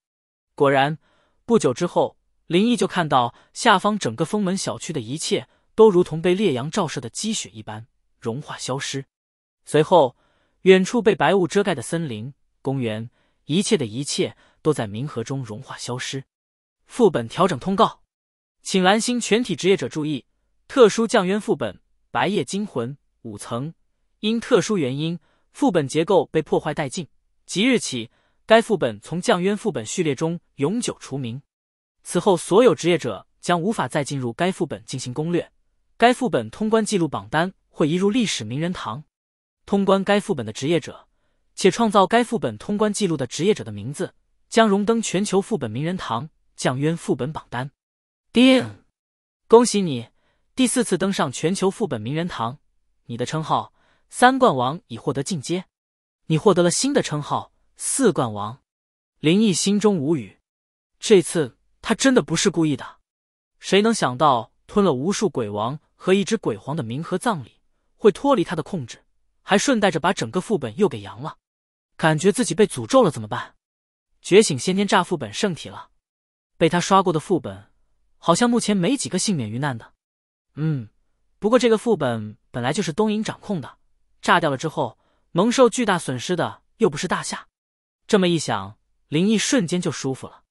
果然，不久之后。林毅就看到下方整个封门小区的一切都如同被烈阳照射的积雪一般融化消失，随后远处被白雾遮盖的森林、公园，一切的一切都在冥河中融化消失。副本调整通告，请蓝星全体职业者注意：特殊降渊副本“白夜惊魂”五层，因特殊原因，副本结构被破坏殆尽，即日起，该副本从降渊副本序列中永久除名。此后，所有职业者将无法再进入该副本进行攻略。该副本通关记录榜单会移入历史名人堂。通关该副本的职业者，且创造该副本通关记录的职业者的名字，将荣登全球副本名人堂降渊副本榜单。叮，恭喜你第四次登上全球副本名人堂，你的称号三冠王已获得进阶，你获得了新的称号四冠王。林毅心中无语，这次。他真的不是故意的，谁能想到吞了无数鬼王和一只鬼皇的冥河葬礼会脱离他的控制，还顺带着把整个副本又给扬了，感觉自己被诅咒了怎么办？觉醒先天炸副本圣体了，被他刷过的副本好像目前没几个幸免于难的。嗯，不过这个副本本来就是东瀛掌控的，炸掉了之后蒙受巨大损失的又不是大夏。这么一想，林毅瞬间就舒服了，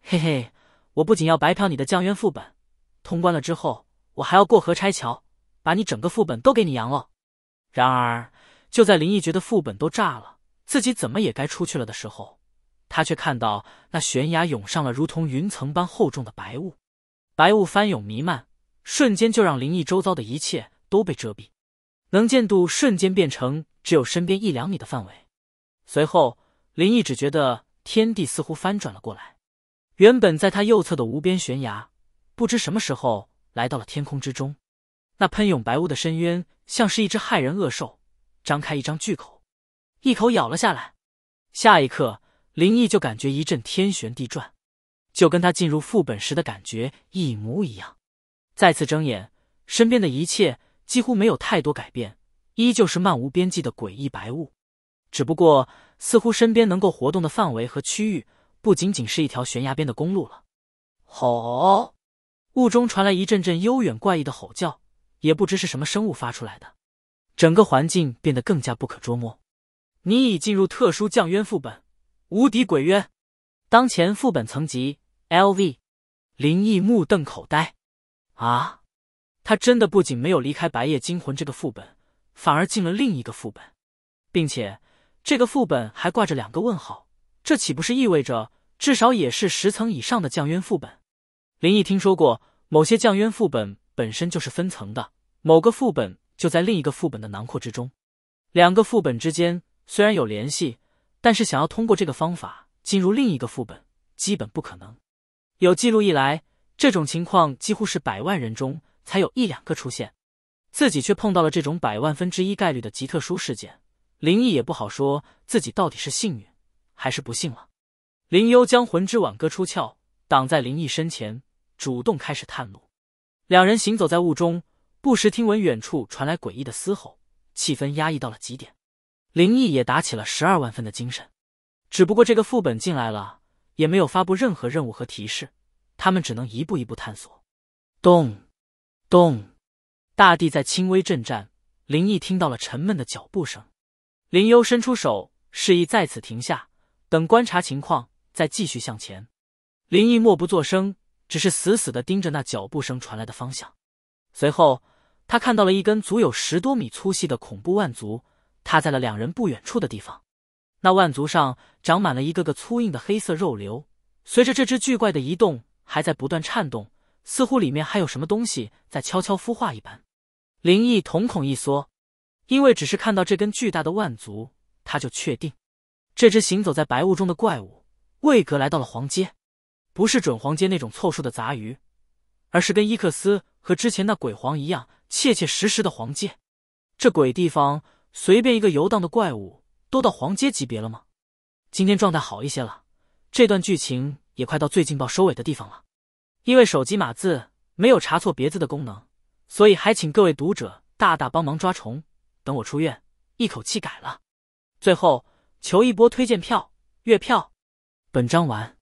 嘿嘿。我不仅要白嫖你的降元副本，通关了之后，我还要过河拆桥，把你整个副本都给你扬了。然而，就在林毅觉得副本都炸了，自己怎么也该出去了的时候，他却看到那悬崖涌上了如同云层般厚重的白雾，白雾翻涌弥漫，瞬间就让林毅周遭的一切都被遮蔽，能见度瞬间变成只有身边一两米的范围。随后，林毅只觉得天地似乎翻转了过来。原本在他右侧的无边悬崖，不知什么时候来到了天空之中。那喷涌白雾的深渊，像是一只骇人恶兽，张开一张巨口，一口咬了下来。下一刻，林毅就感觉一阵天旋地转，就跟他进入副本时的感觉一模一样。再次睁眼，身边的一切几乎没有太多改变，依旧是漫无边际的诡异白雾，只不过似乎身边能够活动的范围和区域。不仅仅是一条悬崖边的公路了。吼！雾中传来一阵阵悠远怪异的吼叫，也不知是什么生物发出来的。整个环境变得更加不可捉摸。你已进入特殊降渊副本，无敌鬼渊。当前副本层级 L V。林毅目瞪口呆。啊！他真的不仅没有离开白夜惊魂这个副本，反而进了另一个副本，并且这个副本还挂着两个问号。这岂不是意味着，至少也是十层以上的降渊副本？林毅听说过，某些降渊副本本身就是分层的，某个副本就在另一个副本的囊括之中。两个副本之间虽然有联系，但是想要通过这个方法进入另一个副本，基本不可能。有记录以来，这种情况几乎是百万人中才有一两个出现，自己却碰到了这种百万分之一概率的极特殊事件，林毅也不好说自己到底是幸运。还是不信了，林幽将魂之挽歌出鞘，挡在林毅身前，主动开始探路。两人行走在雾中，不时听闻远处传来诡异的嘶吼，气氛压抑到了极点。林毅也打起了十二万分的精神。只不过这个副本进来了，也没有发布任何任务和提示，他们只能一步一步探索。咚，咚，大地在轻微震颤，林毅听到了沉闷的脚步声。林幽伸出手，示意在此停下。等观察情况，再继续向前。林毅默不作声，只是死死的盯着那脚步声传来的方向。随后，他看到了一根足有十多米粗细的恐怖腕足，踏在了两人不远处的地方。那腕足上长满了一个个粗硬的黑色肉瘤，随着这只巨怪的移动，还在不断颤动，似乎里面还有什么东西在悄悄孵化一般。林毅瞳孔一缩，因为只是看到这根巨大的腕足，他就确定。这只行走在白雾中的怪物，魏格来到了黄阶，不是准黄阶那种凑数的杂鱼，而是跟伊克斯和之前那鬼皇一样切切实实的黄阶。这鬼地方，随便一个游荡的怪物都到黄阶级别了吗？今天状态好一些了，这段剧情也快到最劲爆收尾的地方了。因为手机码字没有查错别字的功能，所以还请各位读者大大帮忙抓虫。等我出院，一口气改了。最后。求一波推荐票、月票，本章完。